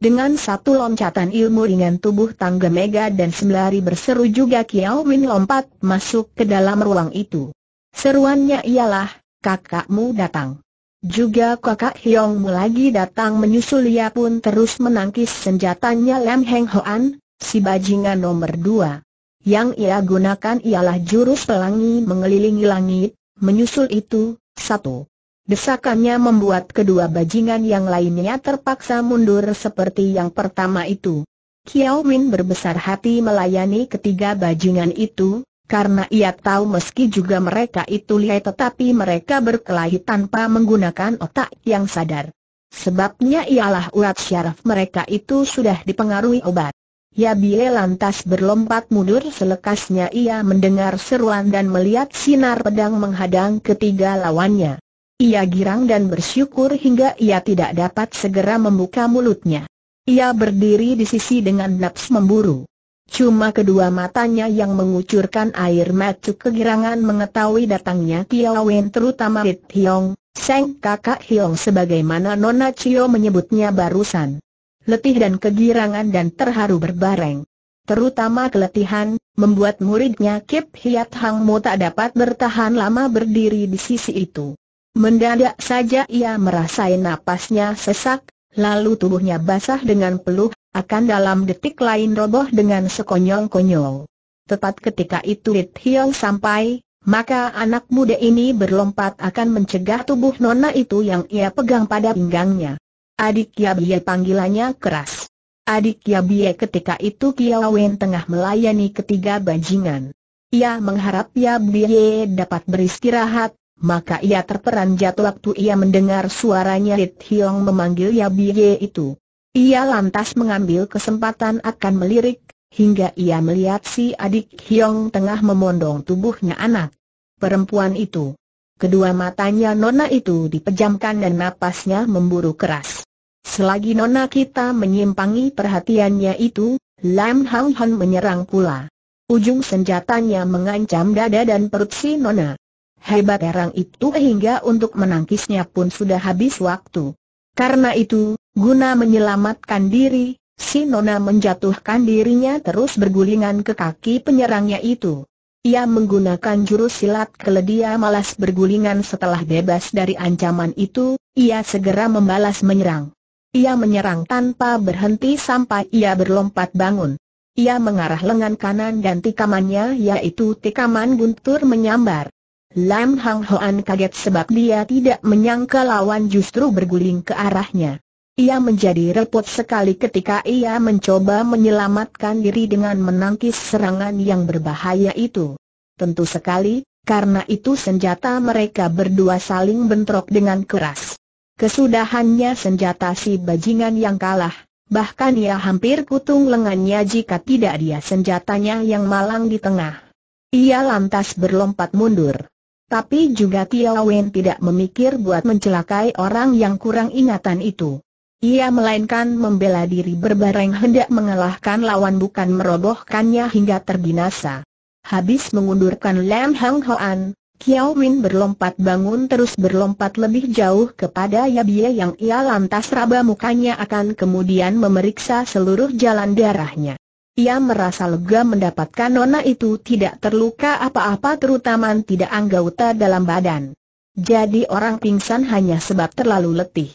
Dengan satu loncatan ilmu ringan tubuh tangga mega dan sembari berseru juga Kiao Win lompat masuk ke dalam ruang itu. Seruannya ialah, kakakmu datang. Juga kakak Hyongmu lagi datang menyusul ia pun terus menangkis senjatanya Lam Heng Hoan, si bajingan nomor dua. Yang ia gunakan ialah jurus pelangi mengelilingi langit, menyusul itu, satu. Desakannya membuat kedua bajingan yang lainnya terpaksa mundur seperti yang pertama itu. Kiao Min berbesar hati melayani ketiga bajingan itu, karena ia tahu meski juga mereka itu lihai tetapi mereka berkelahi tanpa menggunakan otak yang sadar. Sebabnya ialah urat syaraf mereka itu sudah dipengaruhi obat. Yabie lantas berlompat mundur selekasnya ia mendengar seruan dan melihat sinar pedang menghadang ketiga lawannya. Ia girang dan bersyukur hingga ia tidak dapat segera membuka mulutnya. Ia berdiri di sisi dengan naps memburu. Cuma kedua matanya yang mengucurkan air mata kegirangan mengetahui datangnya Wen terutama Rit Hiong, Seng kakak Hiong sebagaimana Nona Chio menyebutnya barusan. Letih dan kegirangan dan terharu berbareng. Terutama keletihan, membuat muridnya Kip Hiat Hang Mo tak dapat bertahan lama berdiri di sisi itu. Mendadak saja ia merasai napasnya sesak, lalu tubuhnya basah dengan peluh akan dalam detik lain roboh dengan sekonyong konyong Tepat ketika itu It Hiong sampai, maka anak muda ini berlompat akan mencegah tubuh nona itu yang ia pegang pada pinggangnya. Adik Yabie panggilannya keras. Adik Yabie ketika itu Kiawen tengah melayani ketiga bajingan. Ia mengharap Yabie dapat beristirahat, maka ia terperanjat waktu ia mendengar suaranya It Hiong memanggil Yabie itu. Ia lantas mengambil kesempatan akan melirik, hingga ia melihat si adik Hyong tengah memondong tubuhnya anak. Perempuan itu. Kedua matanya Nona itu dipejamkan dan napasnya memburu keras. Selagi Nona kita menyimpangi perhatiannya itu, Lam Hang Han menyerang pula. Ujung senjatanya mengancam dada dan perut si Nona. Hebat erang itu eh, hingga untuk menangkisnya pun sudah habis waktu. Karena itu, guna menyelamatkan diri, si Nona menjatuhkan dirinya terus bergulingan ke kaki penyerangnya itu. Ia menggunakan jurus silat keledia malas bergulingan setelah bebas dari ancaman itu, ia segera membalas menyerang. Ia menyerang tanpa berhenti sampai ia berlompat bangun. Ia mengarah lengan kanan dan tikamannya yaitu tikaman guntur menyambar. Lam Hang Hoan kaget sebab dia tidak menyangka lawan justru berguling ke arahnya. Ia menjadi repot sekali ketika ia mencoba menyelamatkan diri dengan menangkis serangan yang berbahaya itu. Tentu sekali, karena itu senjata mereka berdua saling bentrok dengan keras. Kesudahannya senjata si bajingan yang kalah, bahkan ia hampir kutung lengannya jika tidak dia senjatanya yang malang di tengah. Ia lantas berlompat mundur. Tapi juga Tiao Wen tidak memikir buat mencelakai orang yang kurang ingatan itu. Ia melainkan membela diri berbareng hendak mengalahkan lawan bukan merobohkannya hingga terbinasa. Habis mengundurkan Lam Hang Hoan, Kiao Win berlompat bangun terus berlompat lebih jauh kepada Yabie yang ia lantas raba mukanya akan kemudian memeriksa seluruh jalan darahnya. Ia merasa lega mendapatkan nona itu tidak terluka apa-apa terutama tidak anggota dalam badan. Jadi orang pingsan hanya sebab terlalu letih.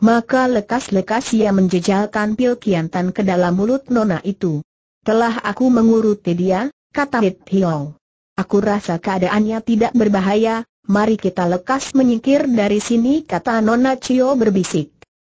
Maka lekas-lekas ia menjejalkan pil kiantan ke dalam mulut nona itu. Telah aku menguruti dia, kata Hit Hiong. Aku rasa keadaannya tidak berbahaya, mari kita lekas menyingkir dari sini kata Nona Cio berbisik.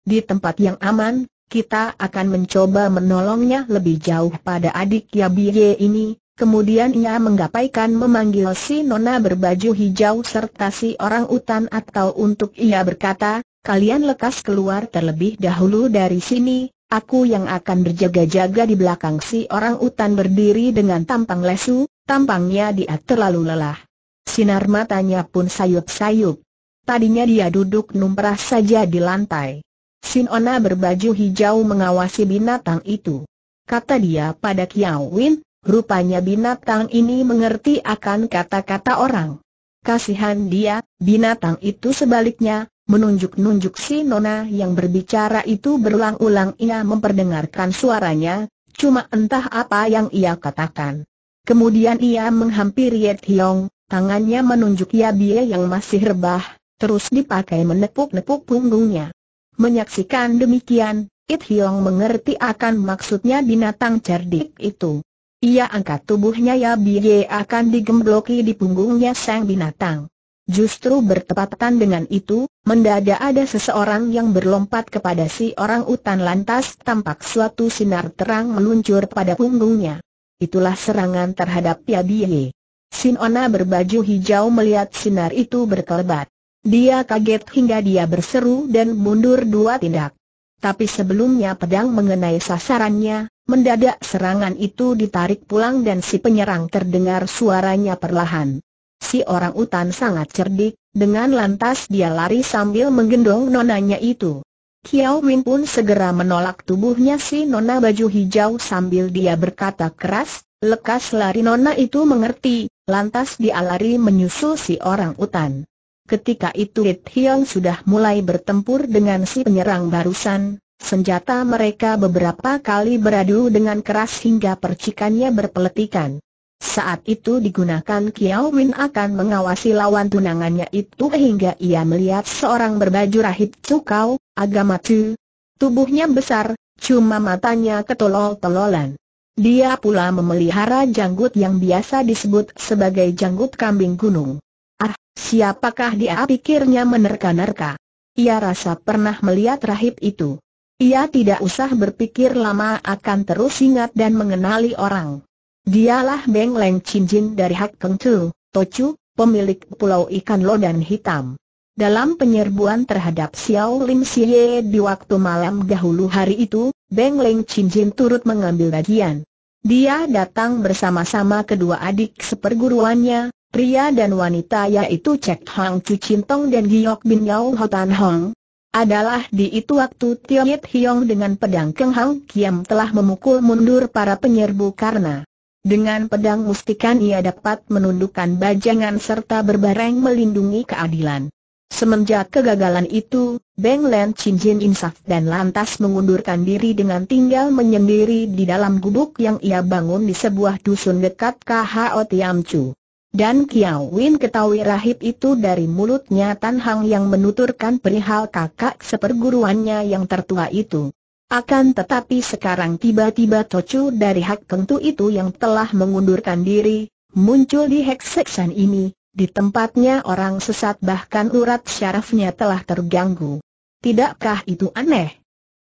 Di tempat yang aman, kita akan mencoba menolongnya lebih jauh pada adik Yabie ini, kemudian ia menggapaikan memanggil si nona berbaju hijau serta si orang utan atau untuk ia berkata, kalian lekas keluar terlebih dahulu dari sini, aku yang akan berjaga-jaga di belakang si orang utan berdiri dengan tampang lesu, tampangnya dia terlalu lelah. Sinar matanya pun sayup-sayup. Tadinya dia duduk numrah saja di lantai. Sinona berbaju hijau mengawasi binatang itu. Kata dia pada Kiao Win, rupanya binatang ini mengerti akan kata-kata orang. Kasihan dia, binatang itu sebaliknya, menunjuk-nunjuk si Nona yang berbicara itu berulang-ulang ia memperdengarkan suaranya, cuma entah apa yang ia katakan. Kemudian ia menghampiri Yet Hiong, tangannya menunjuk Yabie yang masih rebah, terus dipakai menepuk-nepuk punggungnya. Menyaksikan demikian, It Hiong mengerti akan maksudnya binatang cerdik itu. Ia angkat tubuhnya ya biye akan digembloki di punggungnya sang binatang. Justru bertepatan dengan itu, mendadak ada seseorang yang berlompat kepada si orang utan lantas tampak suatu sinar terang meluncur pada punggungnya. Itulah serangan terhadap Pia ya Biye. Sinona berbaju hijau melihat sinar itu berkelebat. Dia kaget hingga dia berseru dan mundur dua tindak. Tapi sebelumnya pedang mengenai sasarannya, mendadak serangan itu ditarik pulang dan si penyerang terdengar suaranya perlahan. Si orang utan sangat cerdik, dengan lantas dia lari sambil menggendong nonanya itu. Kiao Min pun segera menolak tubuhnya si nona baju hijau sambil dia berkata keras, lekas lari nona itu mengerti, lantas dia lari menyusul si orang utan. Ketika itu It Hiong sudah mulai bertempur dengan si penyerang barusan, senjata mereka beberapa kali beradu dengan keras hingga percikannya berpeletikan. Saat itu digunakan Kiao Win akan mengawasi lawan tunangannya itu hingga ia melihat seorang berbaju rahib cukau, agama tu. Tubuhnya besar, cuma matanya ketolol-tololan. Dia pula memelihara janggut yang biasa disebut sebagai janggut kambing gunung. Ah, siapakah dia pikirnya menerka-nerka? Ia rasa pernah melihat rahib itu. Ia tidak usah berpikir lama akan terus ingat dan mengenali orang. Dialah Beng Leng Cinjin dari Hak Keng Chu, Tochu, pemilik Pulau Ikan Lodan Hitam. Dalam penyerbuan terhadap Xiao Lim Xie di waktu malam dahulu hari itu, Beng Leng Cinjin turut mengambil bagian. Dia datang bersama-sama kedua adik seperguruannya, pria dan wanita yaitu Cek Hang Chu Chintong dan Giok Bin Ho Hotan Hong. Adalah di itu waktu Yit Hiong dengan pedang Keng Hang Kiam telah memukul mundur para penyerbu karena dengan pedang mustikan ia dapat menundukkan bajangan serta berbareng melindungi keadilan. Semenjak kegagalan itu, Beng Len Chin Jin insaf dan lantas mengundurkan diri dengan tinggal menyendiri di dalam gubuk yang ia bangun di sebuah dusun dekat KHO Tiam Chu. Dan Kiao Win ketahui rahib itu dari mulutnya Tan Hang yang menuturkan perihal kakak seperguruannya yang tertua itu. Akan tetapi sekarang tiba-tiba Tocu dari Hak Kengtu itu yang telah mengundurkan diri, muncul di Hekseksan ini, di tempatnya orang sesat bahkan urat syarafnya telah terganggu. Tidakkah itu aneh?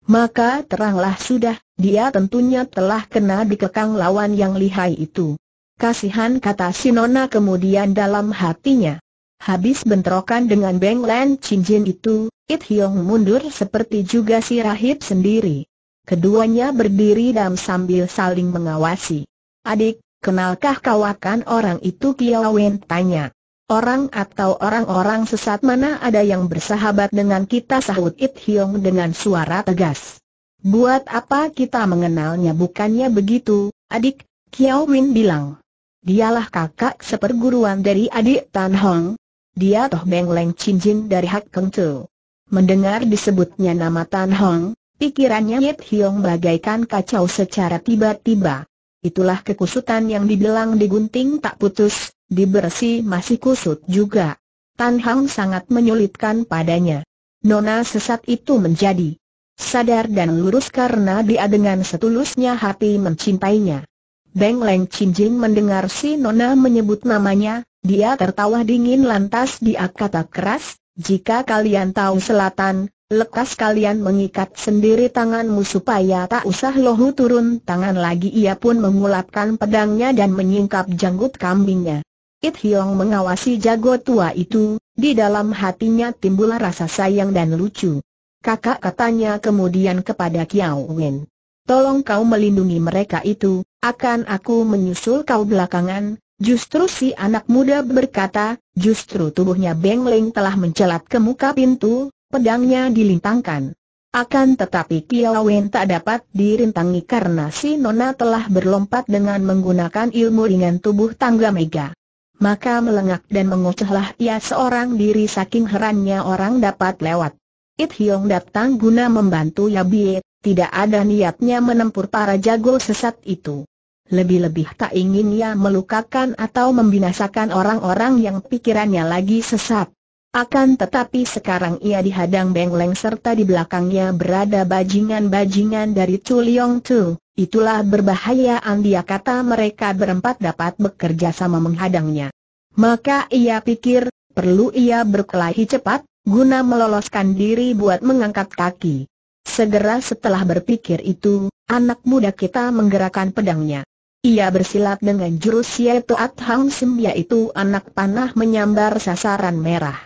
Maka teranglah sudah, dia tentunya telah kena dikekang lawan yang lihai itu. Kasihan kata Shinona kemudian dalam hatinya. Habis bentrokan dengan Beng Chin Cinjin itu, It Hiong mundur seperti juga si Rahib sendiri. Keduanya berdiri dan sambil saling mengawasi. Adik, kenalkah kau akan orang itu Kiao Wen? tanya. Orang atau orang-orang sesat mana ada yang bersahabat dengan kita sahut It Hiong dengan suara tegas. Buat apa kita mengenalnya bukannya begitu, adik, Kiao Wen bilang. Dialah kakak seperguruan dari adik Tan Hong. Dia toh Beng Leng Chin Jin dari Hak Keng Tu. Mendengar disebutnya nama Tan Hong, pikirannya Yip Hiong bagaikan kacau secara tiba-tiba. Itulah kekusutan yang dibilang digunting tak putus, dibersih masih kusut juga. Tan Hong sangat menyulitkan padanya. Nona sesat itu menjadi sadar dan lurus karena dia dengan setulusnya hati mencintainya. Beng Leng Chin Jin mendengar si Nona menyebut namanya, dia tertawa dingin lantas dia kata keras, jika kalian tahu selatan, lekas kalian mengikat sendiri tanganmu supaya tak usah lohu turun tangan lagi ia pun mengulapkan pedangnya dan menyingkap janggut kambingnya. It Hiong mengawasi jago tua itu, di dalam hatinya timbul rasa sayang dan lucu. Kakak katanya kemudian kepada Kiao Wen tolong kau melindungi mereka itu, akan aku menyusul kau belakangan. Justru si anak muda berkata, justru tubuhnya Beng Leng telah mencelat ke muka pintu, pedangnya dilintangkan. Akan tetapi Wen tak dapat dirintangi karena si Nona telah berlompat dengan menggunakan ilmu ringan tubuh tangga mega. Maka melengak dan mengocehlah ia seorang diri saking herannya orang dapat lewat. It Hiong datang guna membantu Yabiet, tidak ada niatnya menempur para jago sesat itu. Lebih-lebih tak ingin ia melukakan atau membinasakan orang-orang yang pikirannya lagi sesat. Akan tetapi sekarang ia dihadang bengleng serta di belakangnya berada bajingan-bajingan dari Chuliong Tu. Itulah berbahaya. dia kata mereka berempat dapat bekerja sama menghadangnya. Maka ia pikir, perlu ia berkelahi cepat, guna meloloskan diri buat mengangkat kaki. Segera setelah berpikir itu, anak muda kita menggerakkan pedangnya. Ia bersilat dengan jurus At Hang Sim yaitu anak panah menyambar sasaran merah.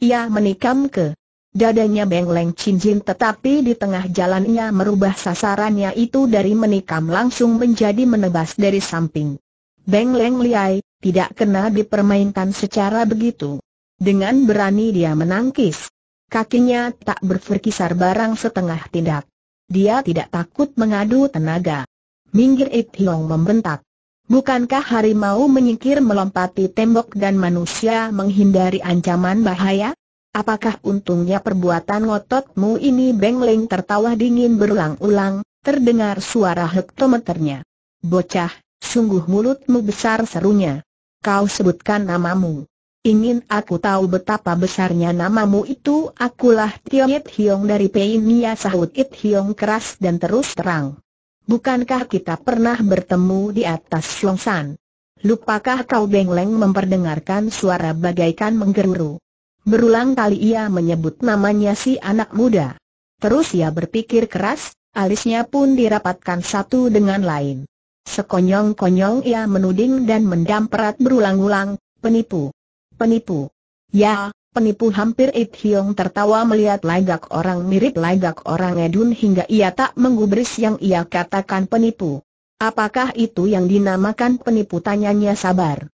Ia menikam ke dadanya Bengleng Cinjin tetapi di tengah jalannya merubah sasarannya itu dari menikam langsung menjadi menebas dari samping. Bengleng Liai, tidak kena dipermainkan secara begitu. Dengan berani dia menangkis. Kakinya tak berferkisar barang setengah tindak. Dia tidak takut mengadu tenaga. Minggir It Hiong membentak. Bukankah harimau menyingkir melompati tembok dan manusia menghindari ancaman bahaya? Apakah untungnya perbuatan ngototmu ini bengling tertawa dingin berulang-ulang, terdengar suara hektometernya. Bocah, sungguh mulutmu besar serunya. Kau sebutkan namamu. Ingin aku tahu betapa besarnya namamu itu akulah It Hiong dari Peinia sahut It Hiong keras dan terus terang. Bukankah kita pernah bertemu di atas Longsan? Lupakah kau Beng memperdengarkan suara bagaikan menggeruru? Berulang kali ia menyebut namanya si anak muda. Terus ia berpikir keras, alisnya pun dirapatkan satu dengan lain. Sekonyong-konyong ia menuding dan mendamperat berulang-ulang, penipu. Penipu. Ya, penipu hampir It Hiong tertawa melihat lagak orang mirip lagak orang Edun hingga ia tak menggubris yang ia katakan penipu. Apakah itu yang dinamakan penipu tanyanya sabar?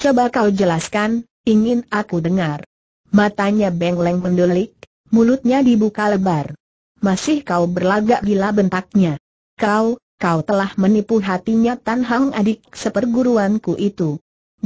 Coba kau jelaskan, ingin aku dengar. Matanya bengleng mendelik, mulutnya dibuka lebar. Masih kau berlagak gila bentaknya. Kau, kau telah menipu hatinya Tan Hang adik seperguruanku itu.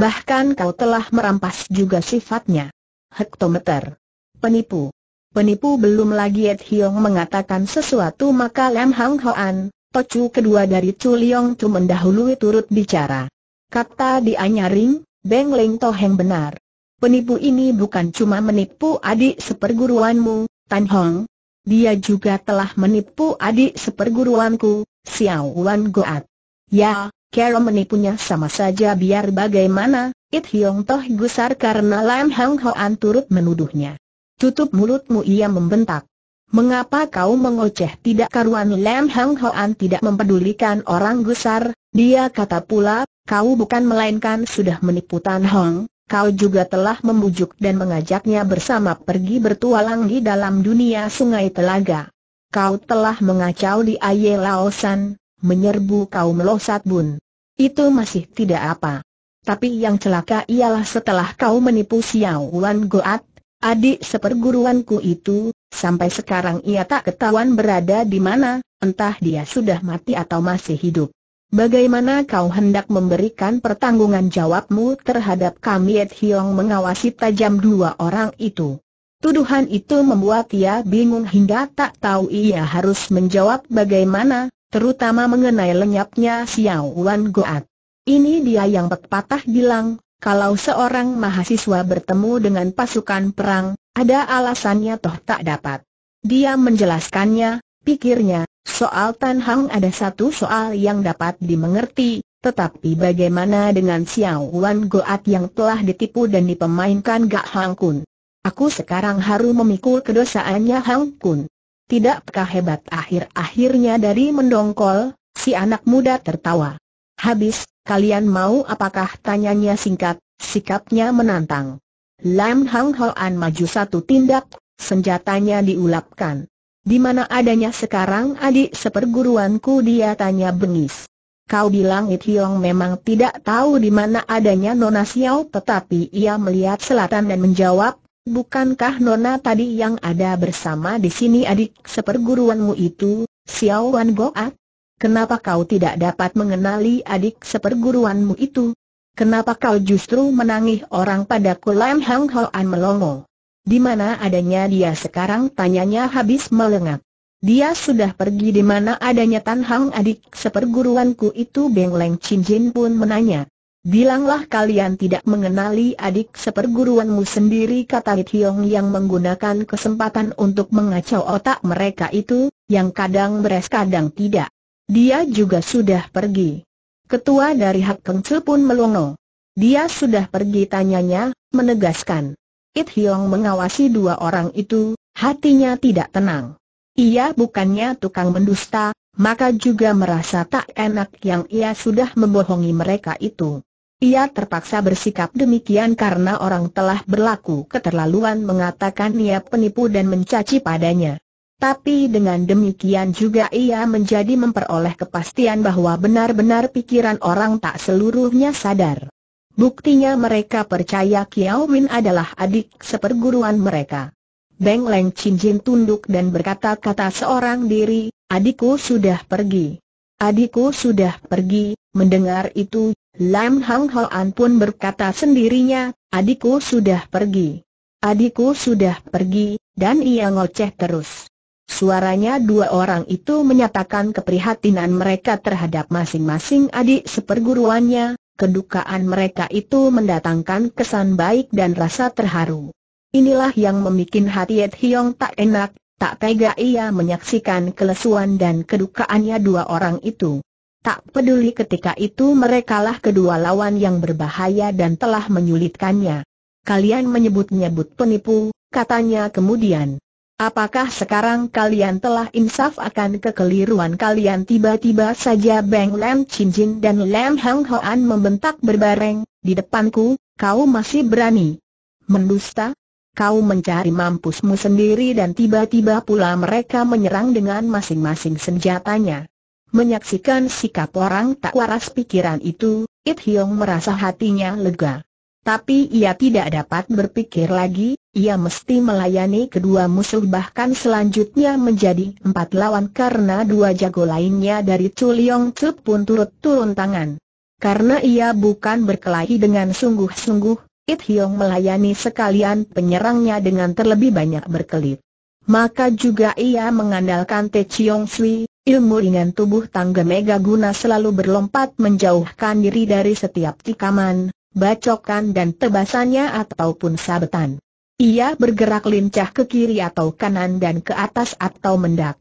Bahkan kau telah merampas juga sifatnya. Hektometer. Penipu. Penipu belum lagi Ed Hiong mengatakan sesuatu maka Lam Hang Hoan, pecu kedua dari Chu Leong Chu mendahului turut bicara. Kata dia nyaring, Beng Leng Toheng benar. Penipu ini bukan cuma menipu adik seperguruanmu, Tan Hong. Dia juga telah menipu adik seperguruanku, Xiao Wan Goat. Ya, Kero menipunya sama saja biar bagaimana, It Hiong Toh gusar karena Lam Hang Hoan turut menuduhnya. Tutup mulutmu ia membentak. Mengapa kau mengoceh tidak karuan Lam Hang Hoan tidak mempedulikan orang gusar, dia kata pula, kau bukan melainkan sudah menipu Tan Hong, kau juga telah membujuk dan mengajaknya bersama pergi bertualang di dalam dunia sungai telaga. Kau telah mengacau di Aye Laosan, menyerbu kaum Losat Bun. Itu masih tidak apa. Tapi yang celaka ialah setelah kau menipu Xiao Wan Goat, adik seperguruanku itu, sampai sekarang ia tak ketahuan berada di mana, entah dia sudah mati atau masih hidup. Bagaimana kau hendak memberikan pertanggungan jawabmu terhadap kami Ed Hiong mengawasi tajam dua orang itu? Tuduhan itu membuat ia bingung hingga tak tahu ia harus menjawab bagaimana, terutama mengenai lenyapnya Xiao Wan Goat. Ini dia yang pepatah bilang, kalau seorang mahasiswa bertemu dengan pasukan perang, ada alasannya toh tak dapat. Dia menjelaskannya, pikirnya, soal Tan Hang ada satu soal yang dapat dimengerti, tetapi bagaimana dengan Xiao Wan Goat yang telah ditipu dan dipemainkan Gak Hang Kun? Aku sekarang harus memikul kedosaannya Hang Kun tidakkah hebat akhir-akhirnya dari mendongkol, si anak muda tertawa. Habis, kalian mau apakah tanyanya singkat, sikapnya menantang. Lam Hang Hoan maju satu tindak, senjatanya diulapkan. Di mana adanya sekarang adik seperguruanku dia tanya bengis. Kau bilang It Hiong memang tidak tahu di mana adanya Nona Xiao tetapi ia melihat selatan dan menjawab, Bukankah Nona tadi yang ada bersama di sini adik seperguruanmu itu, Xiao Wan Goat? Kenapa kau tidak dapat mengenali adik seperguruanmu itu? Kenapa kau justru menangis orang pada Kulam Hang Hoan melongo? Di mana adanya dia sekarang tanyanya habis melengak. Dia sudah pergi di mana adanya Tan Hang adik seperguruanku itu Beng Leng Chin Jin pun menanya. Bilanglah kalian tidak mengenali adik seperguruanmu sendiri kata Hit Hiong yang menggunakan kesempatan untuk mengacau otak mereka itu, yang kadang beres kadang tidak. Dia juga sudah pergi. Ketua dari Hak Keng pun melongo. Dia sudah pergi tanyanya, menegaskan. It Hiong mengawasi dua orang itu, hatinya tidak tenang. Ia bukannya tukang mendusta, maka juga merasa tak enak yang ia sudah membohongi mereka itu. Ia terpaksa bersikap demikian karena orang telah berlaku keterlaluan mengatakan ia penipu dan mencaci padanya. Tapi dengan demikian juga ia menjadi memperoleh kepastian bahwa benar-benar pikiran orang tak seluruhnya sadar. Buktinya mereka percaya Kiao Win adalah adik seperguruan mereka. Beng Leng Chin Jin tunduk dan berkata-kata seorang diri, adikku sudah pergi. Adikku sudah pergi, Mendengar itu, Lam Hang Hoan pun berkata sendirinya, adikku sudah pergi. Adikku sudah pergi, dan ia ngoceh terus. Suaranya dua orang itu menyatakan keprihatinan mereka terhadap masing-masing adik seperguruannya, kedukaan mereka itu mendatangkan kesan baik dan rasa terharu. Inilah yang membuat hati Ed Hiong tak enak, tak tega ia menyaksikan kelesuan dan kedukaannya dua orang itu. Tak peduli ketika itu merekalah kedua lawan yang berbahaya dan telah menyulitkannya. Kalian menyebut-nyebut penipu, katanya kemudian. Apakah sekarang kalian telah insaf akan kekeliruan kalian tiba-tiba saja Beng Lam Chin Jin dan Lam Hang Hoan membentak berbareng, di depanku, kau masih berani. Mendusta? Kau mencari mampusmu sendiri dan tiba-tiba pula mereka menyerang dengan masing-masing senjatanya. Menyaksikan sikap orang tak waras pikiran itu, It Hiong merasa hatinya lega. Tapi ia tidak dapat berpikir lagi, ia mesti melayani kedua musuh bahkan selanjutnya menjadi empat lawan karena dua jago lainnya dari Chuliong Chu pun turut turun tangan. Karena ia bukan berkelahi dengan sungguh-sungguh, It Hiong melayani sekalian penyerangnya dengan terlebih banyak berkelit. Maka juga ia mengandalkan Te Chiong Sui, ilmu ringan tubuh tangga mega guna selalu berlompat menjauhkan diri dari setiap tikaman, bacokan dan tebasannya ataupun sabetan. Ia bergerak lincah ke kiri atau kanan dan ke atas atau mendak.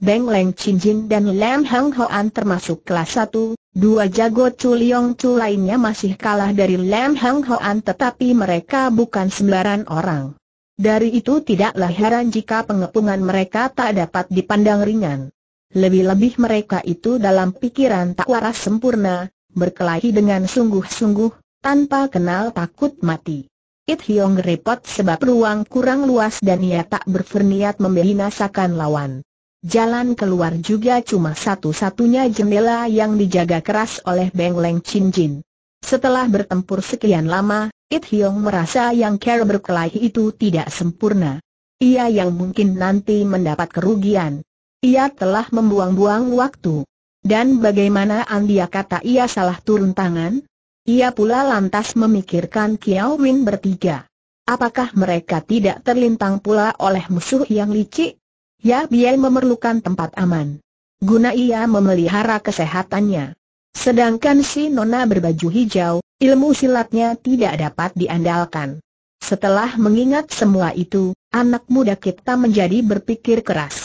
Beng Leng Chin Jin dan Lam Hang Hoan termasuk kelas 1, dua jago Chu Liong Chu lainnya masih kalah dari Lam Hang Hoan tetapi mereka bukan sembarang orang. Dari itu tidaklah heran jika pengepungan mereka tak dapat dipandang ringan. Lebih-lebih mereka itu dalam pikiran tak waras sempurna, berkelahi dengan sungguh-sungguh, tanpa kenal takut mati. It Hiong repot sebab ruang kurang luas dan ia tak berferniat membinasakan lawan. Jalan keluar juga cuma satu-satunya jendela yang dijaga keras oleh Beng Leng Chin Jin. Setelah bertempur sekian lama, It Hiong merasa yang care berkelahi itu tidak sempurna. Ia yang mungkin nanti mendapat kerugian. Ia telah membuang-buang waktu. Dan bagaimana Andia kata ia salah turun tangan? Ia pula lantas memikirkan Kiao Win bertiga. Apakah mereka tidak terlintang pula oleh musuh yang licik? Ya biel memerlukan tempat aman. Guna ia memelihara kesehatannya. Sedangkan si Nona berbaju hijau, ilmu silatnya tidak dapat diandalkan. Setelah mengingat semua itu, anak muda kita menjadi berpikir keras.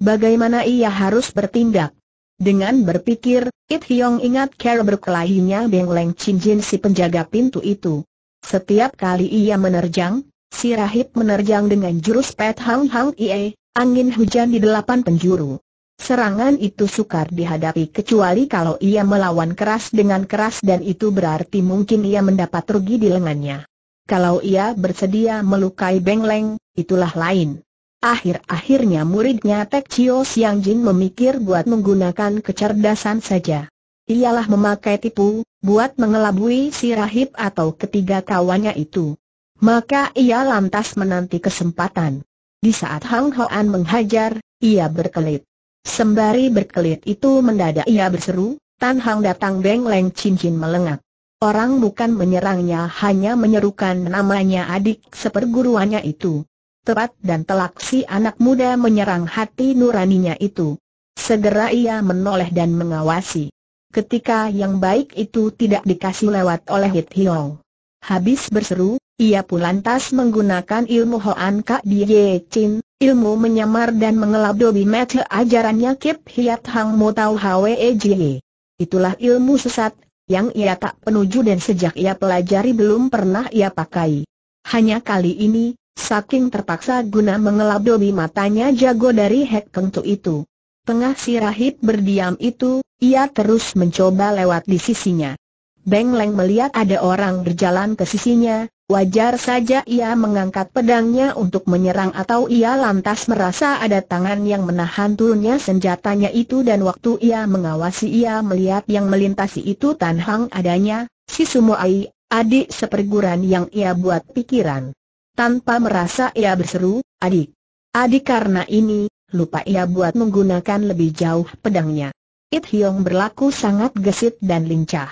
Bagaimana ia harus bertindak? Dengan berpikir, It Hyong ingat cara berkelahinya Beng Leng Chin Jin si penjaga pintu itu. Setiap kali ia menerjang, si rahib menerjang dengan jurus Pet Hang Hang Ie, angin hujan di delapan penjuru. Serangan itu sukar dihadapi kecuali kalau ia melawan keras dengan keras dan itu berarti mungkin ia mendapat rugi di lengannya. Kalau ia bersedia melukai Beng Leng, itulah lain. Akhir-akhirnya muridnya Tek Chio Siang Jin memikir buat menggunakan kecerdasan saja. Ialah memakai tipu, buat mengelabui si rahib atau ketiga kawannya itu. Maka ia lantas menanti kesempatan. Di saat Hang Hoan menghajar, ia berkelit. Sembari berkelit itu mendadak ia berseru, Tan Hang datang Beng Leng cincin melengak. Orang bukan menyerangnya hanya menyerukan namanya adik seperguruannya itu tepat dan telak si anak muda menyerang hati nuraninya itu. Segera ia menoleh dan mengawasi. Ketika yang baik itu tidak dikasih lewat oleh Hit Hiong. Habis berseru, ia pun lantas menggunakan ilmu Hoan Kak Die Chin, ilmu menyamar dan dobi mete ajarannya Kip Hiat Hang Mo Tau Hwe Jie. Itulah ilmu sesat, yang ia tak penuju dan sejak ia pelajari belum pernah ia pakai. Hanya kali ini, Saking terpaksa guna mengelabuhi matanya jago dari Hek Keng itu. Tengah si rahib berdiam itu, ia terus mencoba lewat di sisinya. Beng Leng melihat ada orang berjalan ke sisinya, wajar saja ia mengangkat pedangnya untuk menyerang atau ia lantas merasa ada tangan yang menahan turunnya senjatanya itu dan waktu ia mengawasi ia melihat yang melintasi itu Tan adanya, si Sumoai, adik seperguran yang ia buat pikiran. Tanpa merasa ia berseru, adik. Adik karena ini, lupa ia buat menggunakan lebih jauh pedangnya. It Hiong berlaku sangat gesit dan lincah.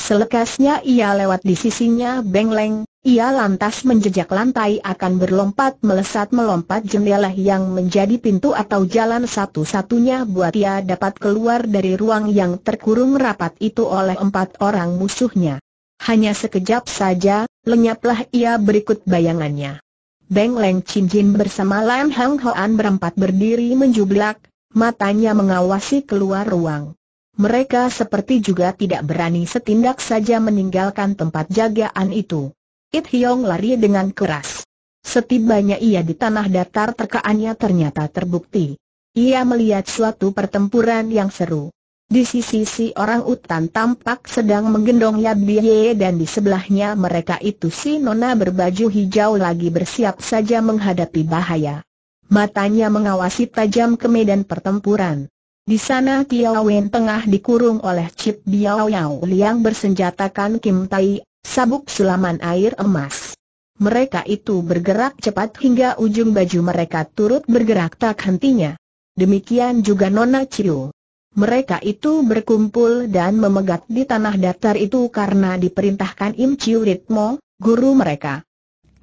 Selekasnya ia lewat di sisinya Leng, ia lantas menjejak lantai akan berlompat melesat-melompat jendela yang menjadi pintu atau jalan satu-satunya buat ia dapat keluar dari ruang yang terkurung rapat itu oleh empat orang musuhnya. Hanya sekejap saja, lenyaplah ia berikut bayangannya. Beng Leng Chin Jin bersama Lam Hang Hoan berempat berdiri menjublak, matanya mengawasi keluar ruang. Mereka seperti juga tidak berani setindak saja meninggalkan tempat jagaan itu. It Hiong lari dengan keras. Setibanya ia di tanah datar terkaannya ternyata terbukti. Ia melihat suatu pertempuran yang seru. Di sisi si orang utan tampak sedang menggendong Yabie dan di sebelahnya mereka itu si Nona berbaju hijau lagi bersiap saja menghadapi bahaya. Matanya mengawasi tajam ke medan pertempuran. Di sana Kiao Wen tengah dikurung oleh Cip Biao Yao Liang bersenjatakan Kim Tai, sabuk sulaman air emas. Mereka itu bergerak cepat hingga ujung baju mereka turut bergerak tak hentinya. Demikian juga Nona Ciu. Mereka itu berkumpul dan memegat di tanah datar itu karena diperintahkan Im Chiu Ritmo, guru mereka.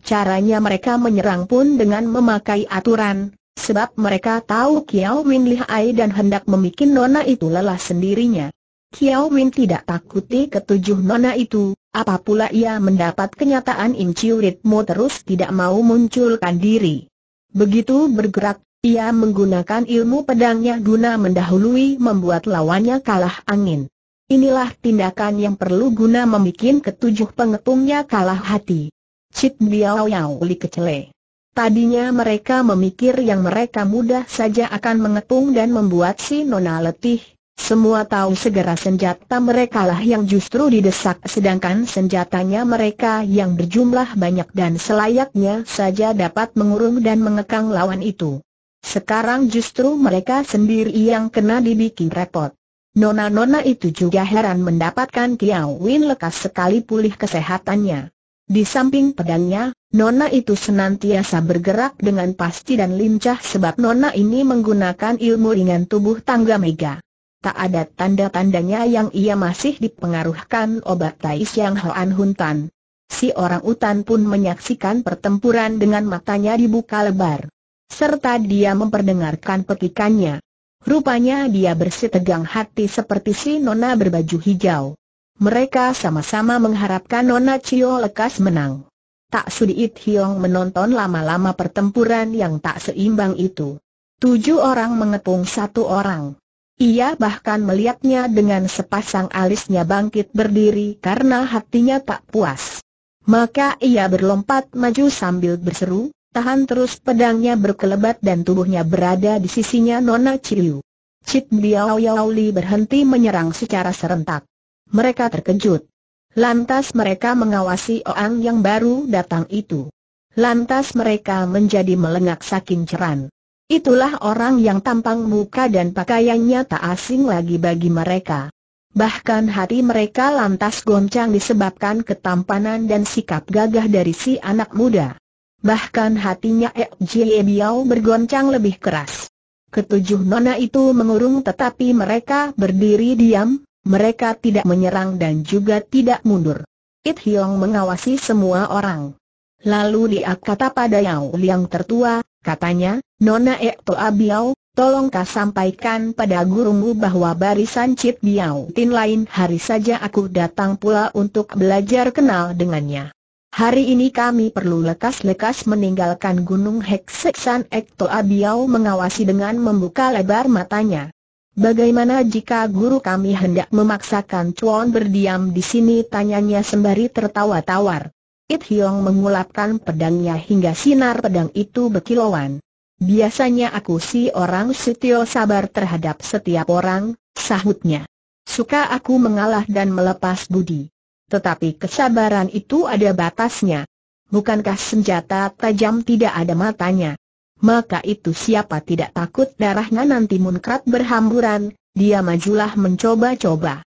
Caranya mereka menyerang pun dengan memakai aturan, sebab mereka tahu Kiao Win lihai dan hendak membuat nona itu lelah sendirinya. Kiao Win tidak takuti ketujuh nona itu, apapula ia mendapat kenyataan Im Chiu Ritmo terus tidak mau munculkan diri. Begitu bergerak ia menggunakan ilmu pedangnya guna mendahului membuat lawannya kalah angin. Inilah tindakan yang perlu guna membuat ketujuh pengepungnya kalah hati. Cit Biao Yao Li kecele. Tadinya mereka memikir yang mereka mudah saja akan mengepung dan membuat si Nona letih. Semua tahu segera senjata mereka lah yang justru didesak sedangkan senjatanya mereka yang berjumlah banyak dan selayaknya saja dapat mengurung dan mengekang lawan itu. Sekarang justru mereka sendiri yang kena dibikin repot. Nona-nona itu juga heran mendapatkan Kiao Win lekas sekali pulih kesehatannya. Di samping pedangnya, Nona itu senantiasa bergerak dengan pasti dan lincah sebab Nona ini menggunakan ilmu ringan tubuh tangga mega. Tak ada tanda-tandanya yang ia masih dipengaruhkan obat Tai yang Hoan Huntan. Si orang utan pun menyaksikan pertempuran dengan matanya dibuka lebar serta dia memperdengarkan petikannya. Rupanya dia bersitegang hati seperti si Nona berbaju hijau. Mereka sama-sama mengharapkan Nona Cio lekas menang. Tak sudi It Hiong menonton lama-lama pertempuran yang tak seimbang itu. Tujuh orang mengepung satu orang. Ia bahkan melihatnya dengan sepasang alisnya bangkit berdiri karena hatinya tak puas. Maka ia berlompat maju sambil berseru, tahan terus pedangnya berkelebat dan tubuhnya berada di sisinya Nona Ciliu. Cit Biao yauli berhenti menyerang secara serentak. Mereka terkejut. Lantas mereka mengawasi orang yang baru datang itu. Lantas mereka menjadi melengak saking ceran. Itulah orang yang tampang muka dan pakaiannya tak asing lagi bagi mereka. Bahkan hati mereka lantas goncang disebabkan ketampanan dan sikap gagah dari si anak muda. Bahkan hatinya Ek Jie Biao bergoncang lebih keras. Ketujuh nona itu mengurung tetapi mereka berdiri diam, mereka tidak menyerang dan juga tidak mundur. It Hiong mengawasi semua orang. Lalu dia kata pada Yao Liang tertua, katanya, Nona Ek Toa Biao, Tolong kau sampaikan pada gurumu bahwa barisan Cip Biao Tin lain hari saja aku datang pula untuk belajar kenal dengannya. Hari ini kami perlu lekas-lekas meninggalkan Gunung Hekseksan Ekto Abiau mengawasi dengan membuka lebar matanya. Bagaimana jika guru kami hendak memaksakan Chuan berdiam di sini? Tanyanya sembari tertawa tawar. It Hiong mengulapkan pedangnya hingga sinar pedang itu berkilauan. Biasanya aku si orang setio sabar terhadap setiap orang, sahutnya. Suka aku mengalah dan melepas budi. Tetapi kesabaran itu ada batasnya. Bukankah senjata tajam tidak ada matanya? Maka itu siapa tidak takut darahnya nanti munkrat berhamburan, dia majulah mencoba-coba.